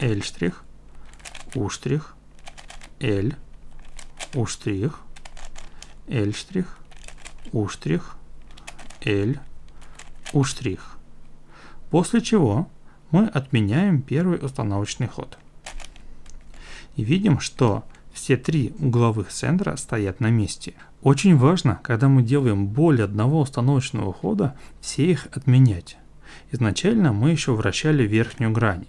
L', U', L, U', L', U', L, U'. После чего мы отменяем первый установочный ход и видим, что все три угловых центра стоят на месте. Очень важно, когда мы делаем более одного установочного хода, все их отменять. Изначально мы еще вращали верхнюю грань.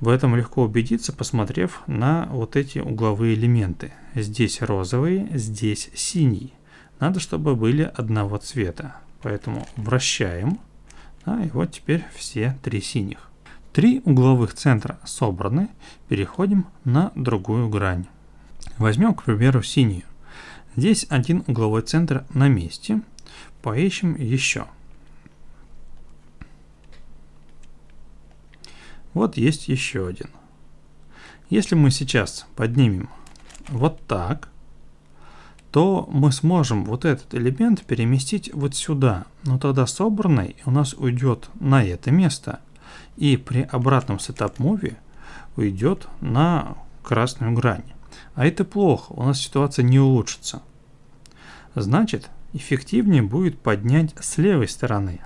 В этом легко убедиться, посмотрев на вот эти угловые элементы. Здесь розовые, здесь синий. Надо, чтобы были одного цвета. Поэтому вращаем. а и вот теперь все три синих. Три угловых центра собраны, переходим на другую грань. Возьмем, к примеру, синюю. Здесь один угловой центр на месте. Поищем еще. Вот есть еще один. Если мы сейчас поднимем вот так, то мы сможем вот этот элемент переместить вот сюда. Но тогда собранный у нас уйдет на это место – и при обратном сетап муви уйдет на красную грань. А это плохо, у нас ситуация не улучшится. Значит, эффективнее будет поднять с левой стороны.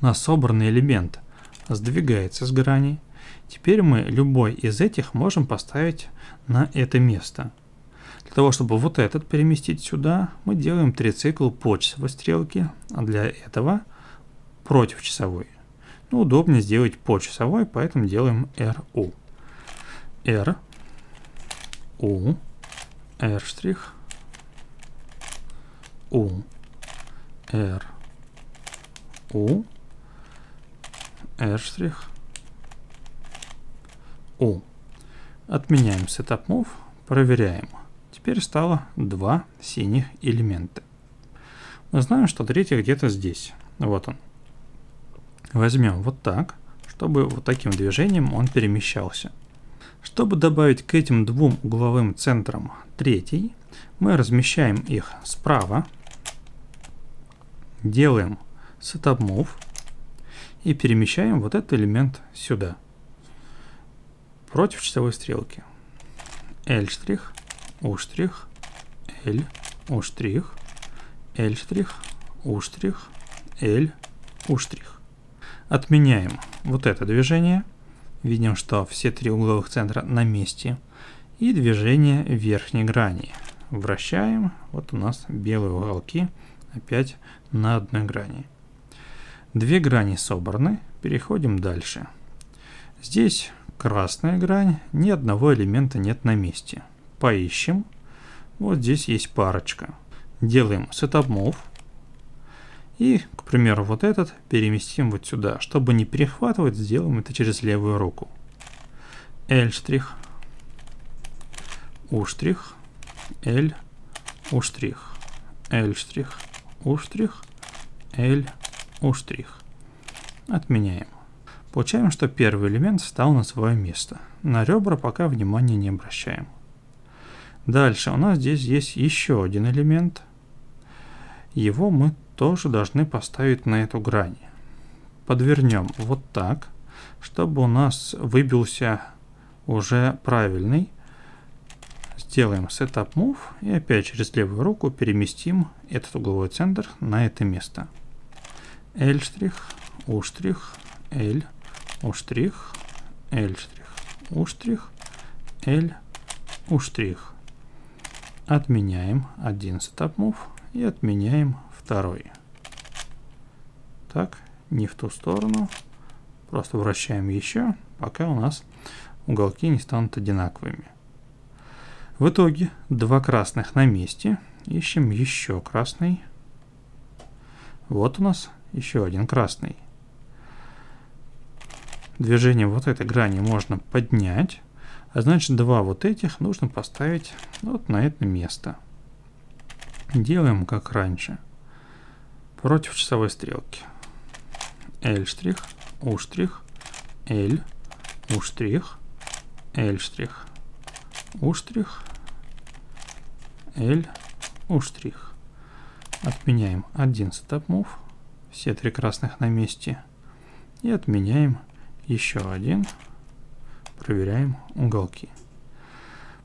У нас собранный элемент сдвигается с грани. Теперь мы любой из этих можем поставить на это место. Для того, чтобы вот этот переместить сюда, мы делаем трицикл по часовой стрелке, а для этого против часовой. Ну, удобнее сделать по часовой, поэтому делаем RU. R, U, R штрих, U, R, U, R U. Отменяем setup move, проверяем. Теперь стало два синих элемента. Мы знаем, что третий где-то здесь. Вот он. Возьмем вот так, чтобы вот таким движением он перемещался. Чтобы добавить к этим двум угловым центрам третий, мы размещаем их справа, делаем setup move и перемещаем вот этот элемент сюда, против часовой стрелки. L', U', L, U', L', U', L, U'. Отменяем вот это движение. Видим, что все три угловых центра на месте. И движение верхней грани. Вращаем. Вот у нас белые уголки опять на одной грани. Две грани собраны. Переходим дальше. Здесь красная грань. Ни одного элемента нет на месте. Поищем. Вот здесь есть парочка. Делаем setup move. И, к примеру, вот этот переместим вот сюда. Чтобы не перехватывать, сделаем это через левую руку. L штрих, U штрих, L, U штрих, L штрих, U штрих, L, U штрих. Отменяем. Получаем, что первый элемент встал на свое место. На ребра пока внимания не обращаем. Дальше у нас здесь есть еще один элемент. Его мы тоже должны поставить на эту грань. Подвернем вот так, чтобы у нас выбился уже правильный. Сделаем Setup Move и опять через левую руку переместим этот угловой центр на это место. L', U', L, U', L', U', L, U'. Отменяем один Setup Move и отменяем второй. Так, не в ту сторону. Просто вращаем еще, пока у нас уголки не станут одинаковыми. В итоге два красных на месте. Ищем еще красный. Вот у нас еще один красный. Движение вот этой грани можно поднять. А значит, два вот этих нужно поставить вот на это место. Делаем как раньше против часовой стрелки. L штрих, U штрих, L, U штрих, L штрих, U L, U Отменяем один сетап move, все три красных на месте. И отменяем еще один. Проверяем уголки.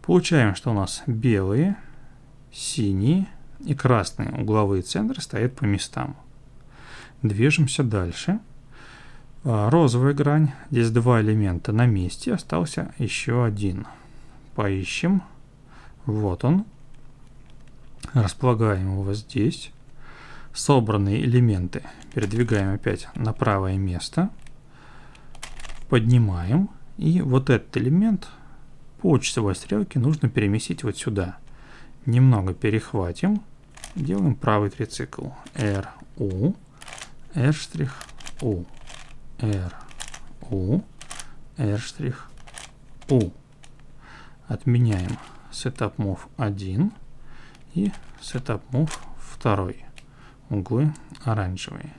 Получаем, что у нас белые, синие, и красные угловые центры стоят по местам. Движемся дальше. А, розовая грань. Здесь два элемента на месте. Остался еще один. Поищем. Вот он. Располагаем его здесь. Собранные элементы передвигаем опять на правое место. Поднимаем. И вот этот элемент по часовой стрелке нужно переместить вот сюда. Немного перехватим Делаем правый трицикл. R, U, R', U, R, U, R', U. Отменяем setup move 1 и setup move 2. Углы оранжевые.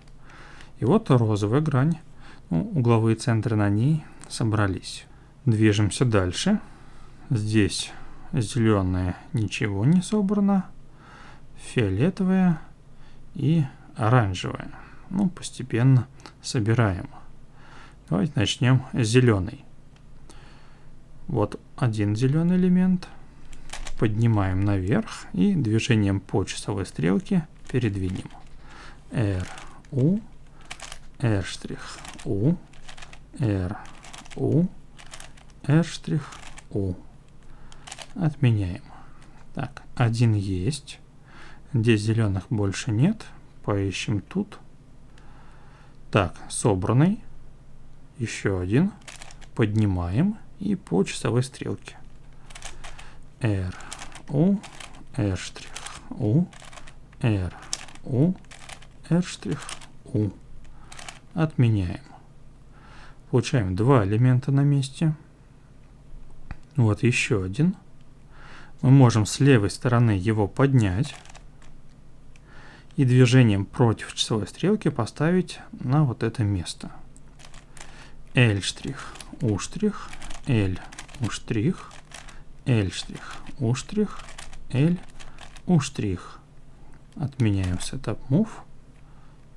И вот розовая грань. Ну, угловые центры на ней собрались. Движемся дальше. Здесь зеленое ничего не собрано фиолетовая и оранжевая. Ну, постепенно собираем. Давайте начнем с зеленой. Вот один зеленый элемент. Поднимаем наверх и движением по часовой стрелке передвинем. R, U, R', U, R, U, R', U. Отменяем. Так, один есть. Здесь зеленых больше нет. Поищем тут. Так, собранный. Еще один. Поднимаем. И по часовой стрелке. R, U, R U, R, U, R U. Отменяем. Получаем два элемента на месте. Вот еще один. Мы можем с левой стороны его поднять и движением против часовой стрелки поставить на вот это место. L', U', L', U', L', U', L, U'. Отменяем Setup Move.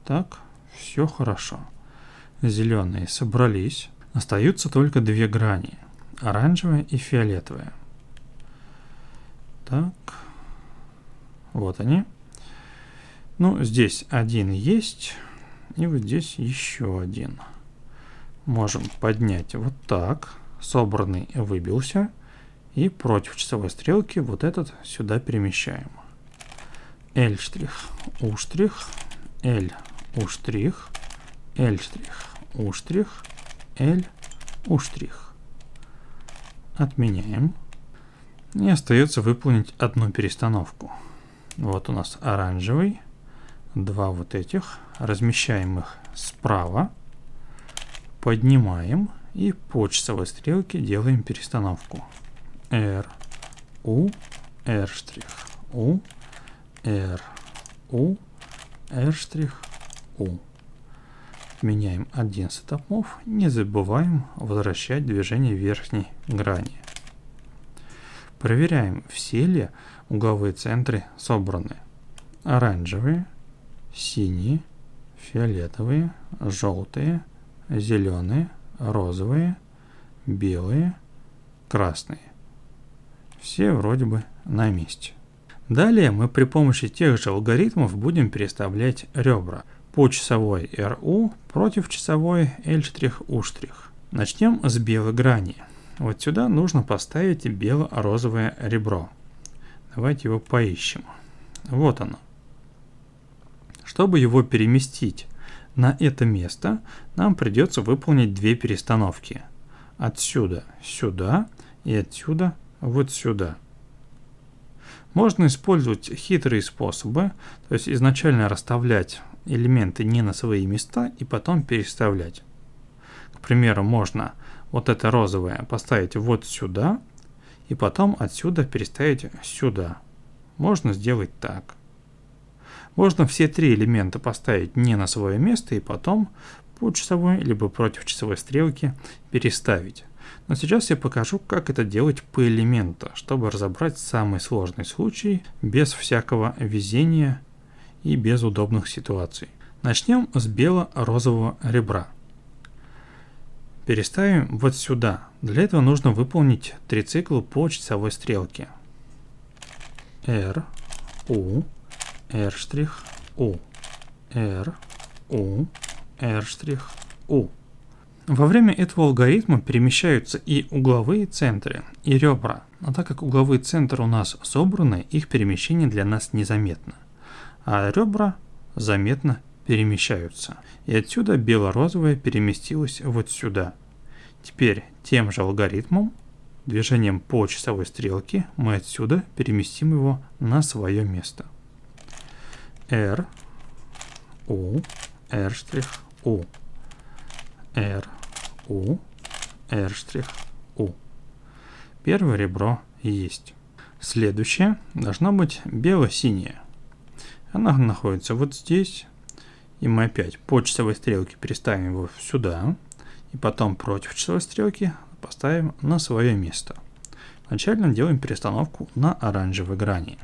Так, все хорошо. Зеленые собрались. Остаются только две грани. Оранжевая и фиолетовая. Так, вот они. Ну, здесь один есть, и вот здесь еще один. Можем поднять вот так. Собранный выбился. И против часовой стрелки вот этот сюда перемещаем. L', U', L, U', L', U', L, U'. Отменяем. И остается выполнить одну перестановку. Вот у нас оранжевый, два вот этих, размещаем их справа, поднимаем и по часовой стрелке делаем перестановку. R, U, R', U, R, U, R', U. Меняем один из не забываем возвращать движение верхней грани. Проверяем, все ли угловые центры собраны. Оранжевые – синие, фиолетовые, желтые, зеленые, розовые, белые, красные. Все вроде бы на месте. Далее мы при помощи тех же алгоритмов будем переставлять ребра по часовой RU против часовой L'U'. Начнем с белой грани. Вот сюда нужно поставить бело-розовое ребро. Давайте его поищем. Вот оно. Чтобы его переместить на это место, нам придется выполнить две перестановки. Отсюда сюда и отсюда вот сюда. Можно использовать хитрые способы, то есть изначально расставлять элементы не на свои места и потом переставлять. К примеру, можно вот это розовое поставить вот сюда и потом отсюда переставить сюда. Можно сделать так. Можно все три элемента поставить не на свое место и потом по часовой либо против часовой стрелки переставить. Но сейчас я покажу, как это делать по элементу, чтобы разобрать самый сложный случай без всякого везения и без удобных ситуаций. Начнем с бело-розового ребра. Переставим вот сюда. Для этого нужно выполнить три цикла по часовой стрелке. R, U, R штрих, O, R, O, R штрих, Во время этого алгоритма перемещаются и угловые центры, и ребра, Но а так как угловые центры у нас собраны, их перемещение для нас незаметно. А ребра заметно перемещаются. И отсюда бело-розовое переместилось вот сюда. Теперь тем же алгоритмом, движением по часовой стрелке, мы отсюда переместим его на свое место. R, U, R', U, R, U, R', U. Первое ребро есть. Следующее должно быть бело-синее. Она находится вот здесь. И мы опять по часовой стрелке переставим его сюда. И потом против часовой стрелки поставим на свое место. Начально делаем перестановку на оранжевой грани.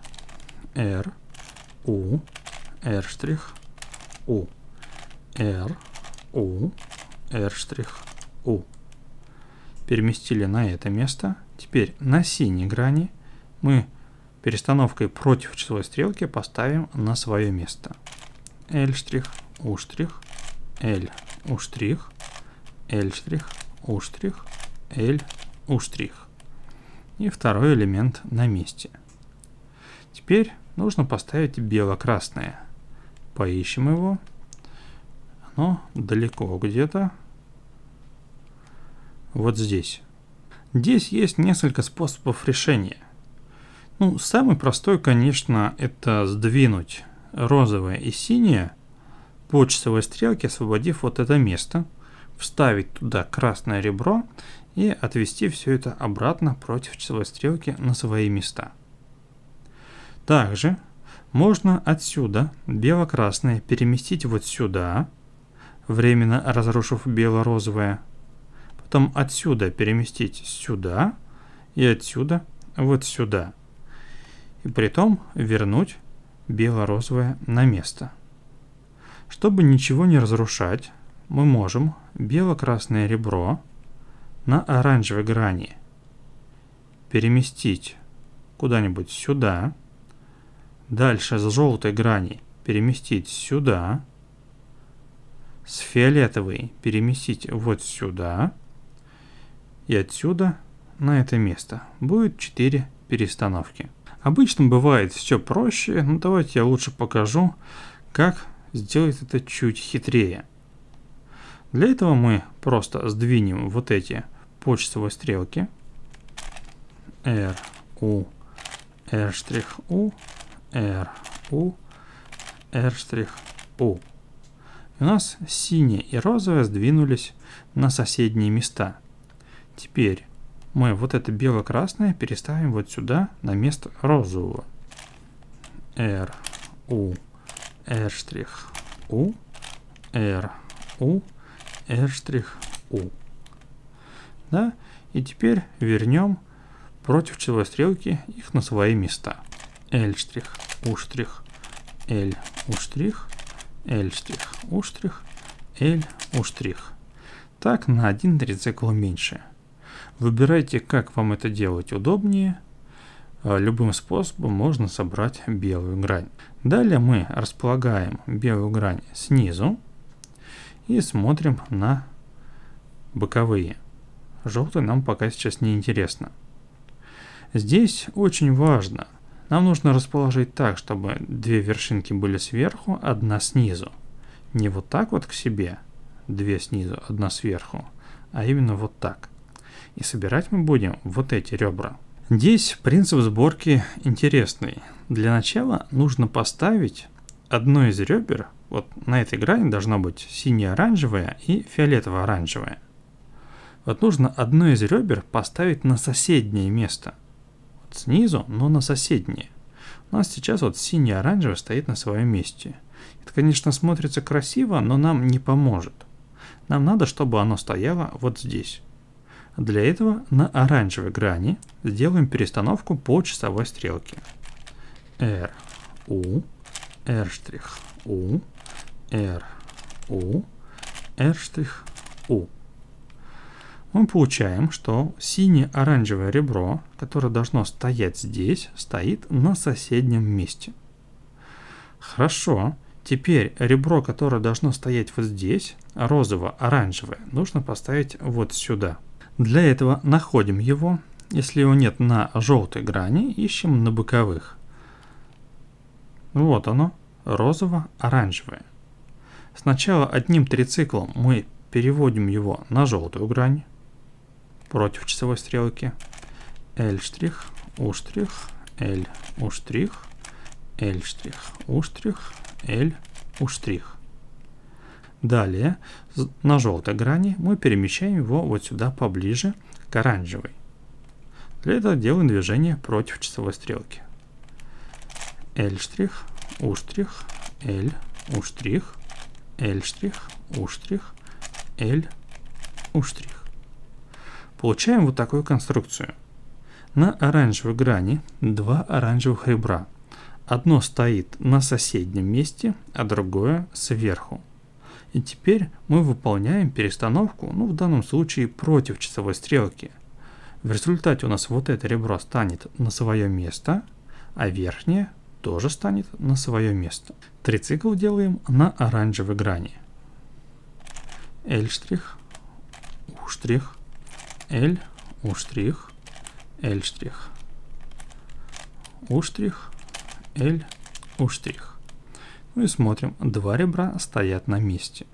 R, U, R штрих U R U R штрих U переместили на это место теперь на синей грани мы перестановкой против часовой стрелки поставим на свое место L штрих U штрих L U штрих L штрих U штрих L U штрих и второй элемент на месте. Теперь нужно поставить бело-красное Поищем его. Оно далеко где-то. Вот здесь. Здесь есть несколько способов решения. Ну, самый простой, конечно, это сдвинуть розовое и синее по часовой стрелке, освободив вот это место, вставить туда красное ребро и отвести все это обратно против часовой стрелки на свои места. Также можно отсюда бело-красное переместить вот сюда, временно разрушив бело-розовое. Потом отсюда переместить сюда и отсюда вот сюда. И при притом вернуть бело-розовое на место. Чтобы ничего не разрушать, мы можем бело-красное ребро на оранжевой грани переместить куда-нибудь сюда, Дальше с желтой грани переместить сюда. С фиолетовой переместить вот сюда. И отсюда на это место. Будет 4 перестановки. Обычно бывает все проще, но давайте я лучше покажу, как сделать это чуть хитрее. Для этого мы просто сдвинем вот эти почтовые стрелки R, U, R', U R, R', U. у нас синие и розовые сдвинулись на соседние места. Теперь мы вот это бело-красное переставим вот сюда на место розового. R, U, R', U, R, U, R', U. Да? И теперь вернем против числовой стрелки их на свои места. L', U', L', U', L', U', L', U'. Так на один трицикл меньше. Выбирайте, как вам это делать удобнее. А, любым способом можно собрать белую грань. Далее мы располагаем белую грань снизу и смотрим на боковые. Желтый нам пока сейчас не интересно. Здесь очень важно – нам нужно расположить так, чтобы две вершинки были сверху, одна снизу. Не вот так вот к себе, две снизу, одна сверху, а именно вот так. И собирать мы будем вот эти ребра. Здесь принцип сборки интересный. Для начала нужно поставить одно из ребер, вот на этой грани должно быть сине-оранжевое и фиолетово-оранжевое. Вот нужно одно из ребер поставить на соседнее место снизу, но на соседние. У нас сейчас вот синий оранжевый стоит на своем месте. Это, конечно, смотрится красиво, но нам не поможет. Нам надо, чтобы оно стояло вот здесь. Для этого на оранжевой грани сделаем перестановку по часовой стрелке. R, U, R', U, R, U, R', U мы получаем, что сине-оранжевое ребро, которое должно стоять здесь, стоит на соседнем месте. Хорошо, теперь ребро, которое должно стоять вот здесь, розово-оранжевое, нужно поставить вот сюда. Для этого находим его, если его нет на желтой грани, ищем на боковых. Вот оно, розово-оранжевое. Сначала одним трициклом мы переводим его на желтую грань, против часовой стрелки. L', U', L', U', L', U', L', U'. Далее на желтой грани мы перемещаем его вот сюда поближе к оранжевой. Для этого делаем движение против часовой стрелки. L', U', L', U', L', U', L', U'. Получаем вот такую конструкцию. На оранжевой грани два оранжевых ребра. Одно стоит на соседнем месте, а другое сверху. И теперь мы выполняем перестановку, ну в данном случае против часовой стрелки. В результате у нас вот это ребро станет на свое место, а верхнее тоже станет на свое место. Трицикл делаем на оранжевой грани. L', U', L, U', L', U', L, U'. Ну и смотрим, два ребра стоят на месте.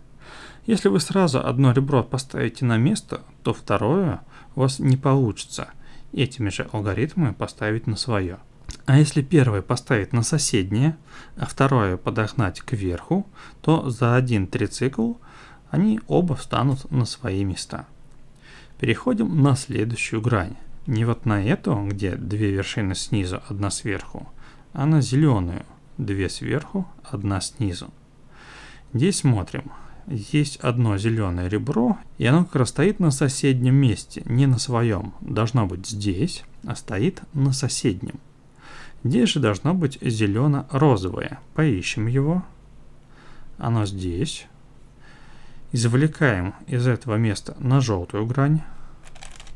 Если вы сразу одно ребро поставите на место, то второе у вас не получится этими же алгоритмами поставить на свое. А если первое поставить на соседнее, а второе подогнать кверху, то за один трицикл они оба встанут на свои места переходим на следующую грань. Не вот на эту, где две вершины снизу, одна сверху, а на зеленую, две сверху, одна снизу. Здесь смотрим. Есть одно зеленое ребро, и оно как раз стоит на соседнем месте, не на своем. Должно быть здесь, а стоит на соседнем. Здесь же должно быть зелено-розовое. Поищем его. Оно здесь, Извлекаем из этого места на желтую грань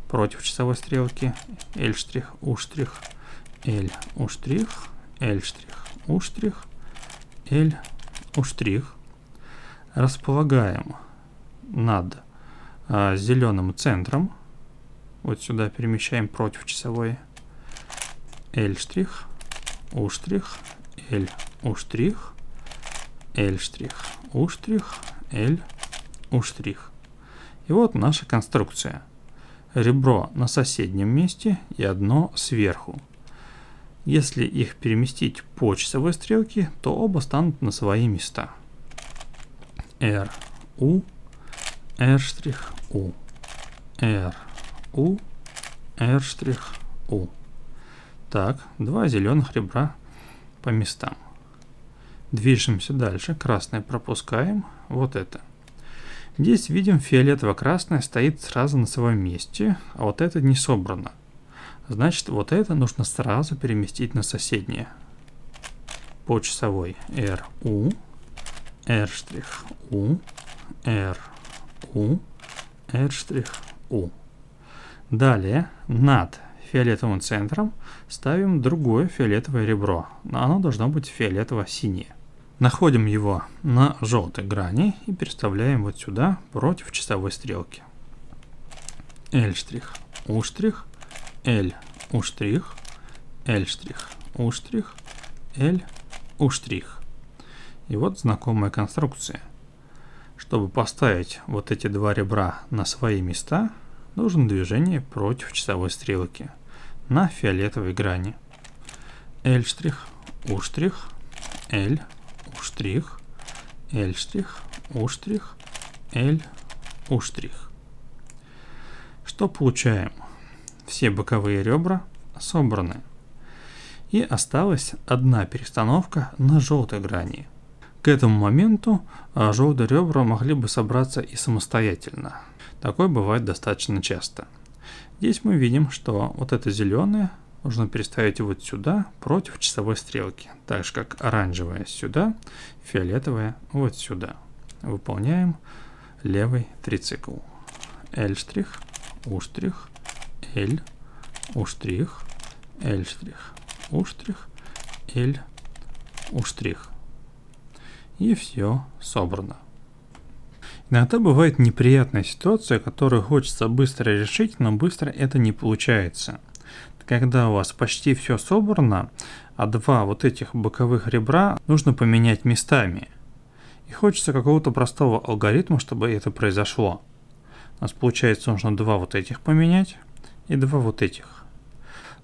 против часовой стрелки L', U', L, U', L', U', L, U'. Располагаем над а, зеленым центром. Вот сюда перемещаем против часовой L', U', L, U', L', U', L, у штрих. И вот наша конструкция. Ребро на соседнем месте и одно сверху. Если их переместить по часовой стрелке, то оба станут на свои места. R, U, R', U, R, U, R', U. Так, два зеленых ребра по местам. Движемся дальше, красное пропускаем, вот это. Здесь видим фиолетово-красное стоит сразу на своем месте, а вот это не собрано. Значит, вот это нужно сразу переместить на соседнее. По часовой RU, R'U, RU, R'U. Далее над фиолетовым центром ставим другое фиолетовое ребро. но Оно должно быть фиолетово-синее. Находим его на желтой грани и переставляем вот сюда против часовой стрелки. L', U', L', U', L', U', L', U'. И вот знакомая конструкция. Чтобы поставить вот эти два ребра на свои места, нужно движение против часовой стрелки на фиолетовой грани. L', U', L', штрих, L штрих, U штрих, L, U штрих. Что получаем? Все боковые ребра собраны. И осталась одна перестановка на желтой грани. К этому моменту а, желтые ребра могли бы собраться и самостоятельно. Такое бывает достаточно часто. Здесь мы видим, что вот это зеленое нужно переставить вот сюда, против часовой стрелки. Так же, как оранжевая сюда, фиолетовая вот сюда. Выполняем левый трицикл. L', U', L, U', L', U', L, U'. И все собрано. Иногда бывает неприятная ситуация, которую хочется быстро решить, но быстро это не получается когда у вас почти все собрано, а два вот этих боковых ребра нужно поменять местами. И хочется какого-то простого алгоритма, чтобы это произошло. У нас получается нужно два вот этих поменять и два вот этих.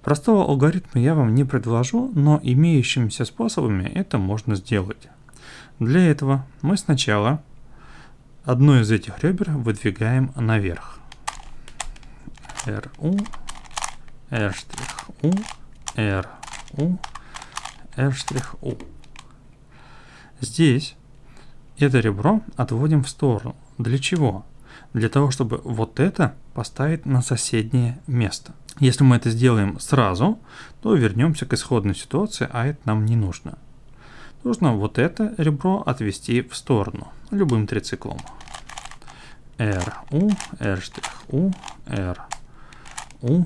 Простого алгоритма я вам не предложу, но имеющимися способами это можно сделать. Для этого мы сначала одно из этих ребер выдвигаем наверх. RU R', U, R, U, R', U. Здесь это ребро отводим в сторону. Для чего? Для того, чтобы вот это поставить на соседнее место. Если мы это сделаем сразу, то вернемся к исходной ситуации, а это нам не нужно. Нужно вот это ребро отвести в сторону любым трициклом. R, U, R', U, R, U,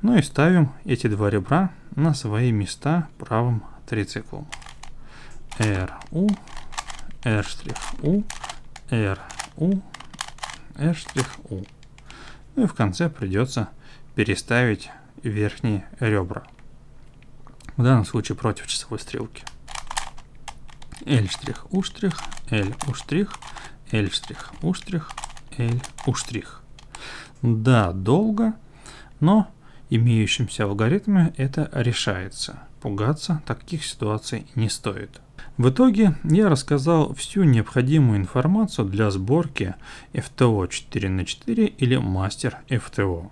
Ну и ставим эти два ребра на свои места правым трициклом. RU, R'U, RU, R'U. Ну и в конце придется переставить верхние ребра. В данном случае против часовой стрелки. L'U', L'U', L'U', L'U'. Да, долго, но имеющимся алгоритме это решается. Пугаться таких ситуаций не стоит. В итоге я рассказал всю необходимую информацию для сборки FTO 4 на 4 или мастер FTO.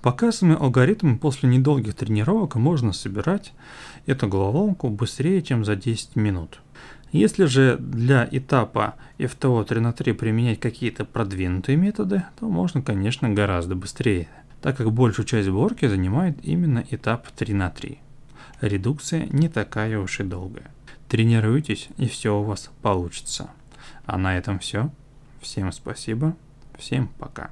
Показанные алгоритмы после недолгих тренировок можно собирать эту головоломку быстрее, чем за 10 минут. Если же для этапа FTO 3 на 3 применять какие-то продвинутые методы, то можно, конечно, гораздо быстрее – так как большую часть сборки занимает именно этап 3 на 3. Редукция не такая уж и долгая. Тренируйтесь, и все у вас получится. А на этом все. Всем спасибо. Всем пока.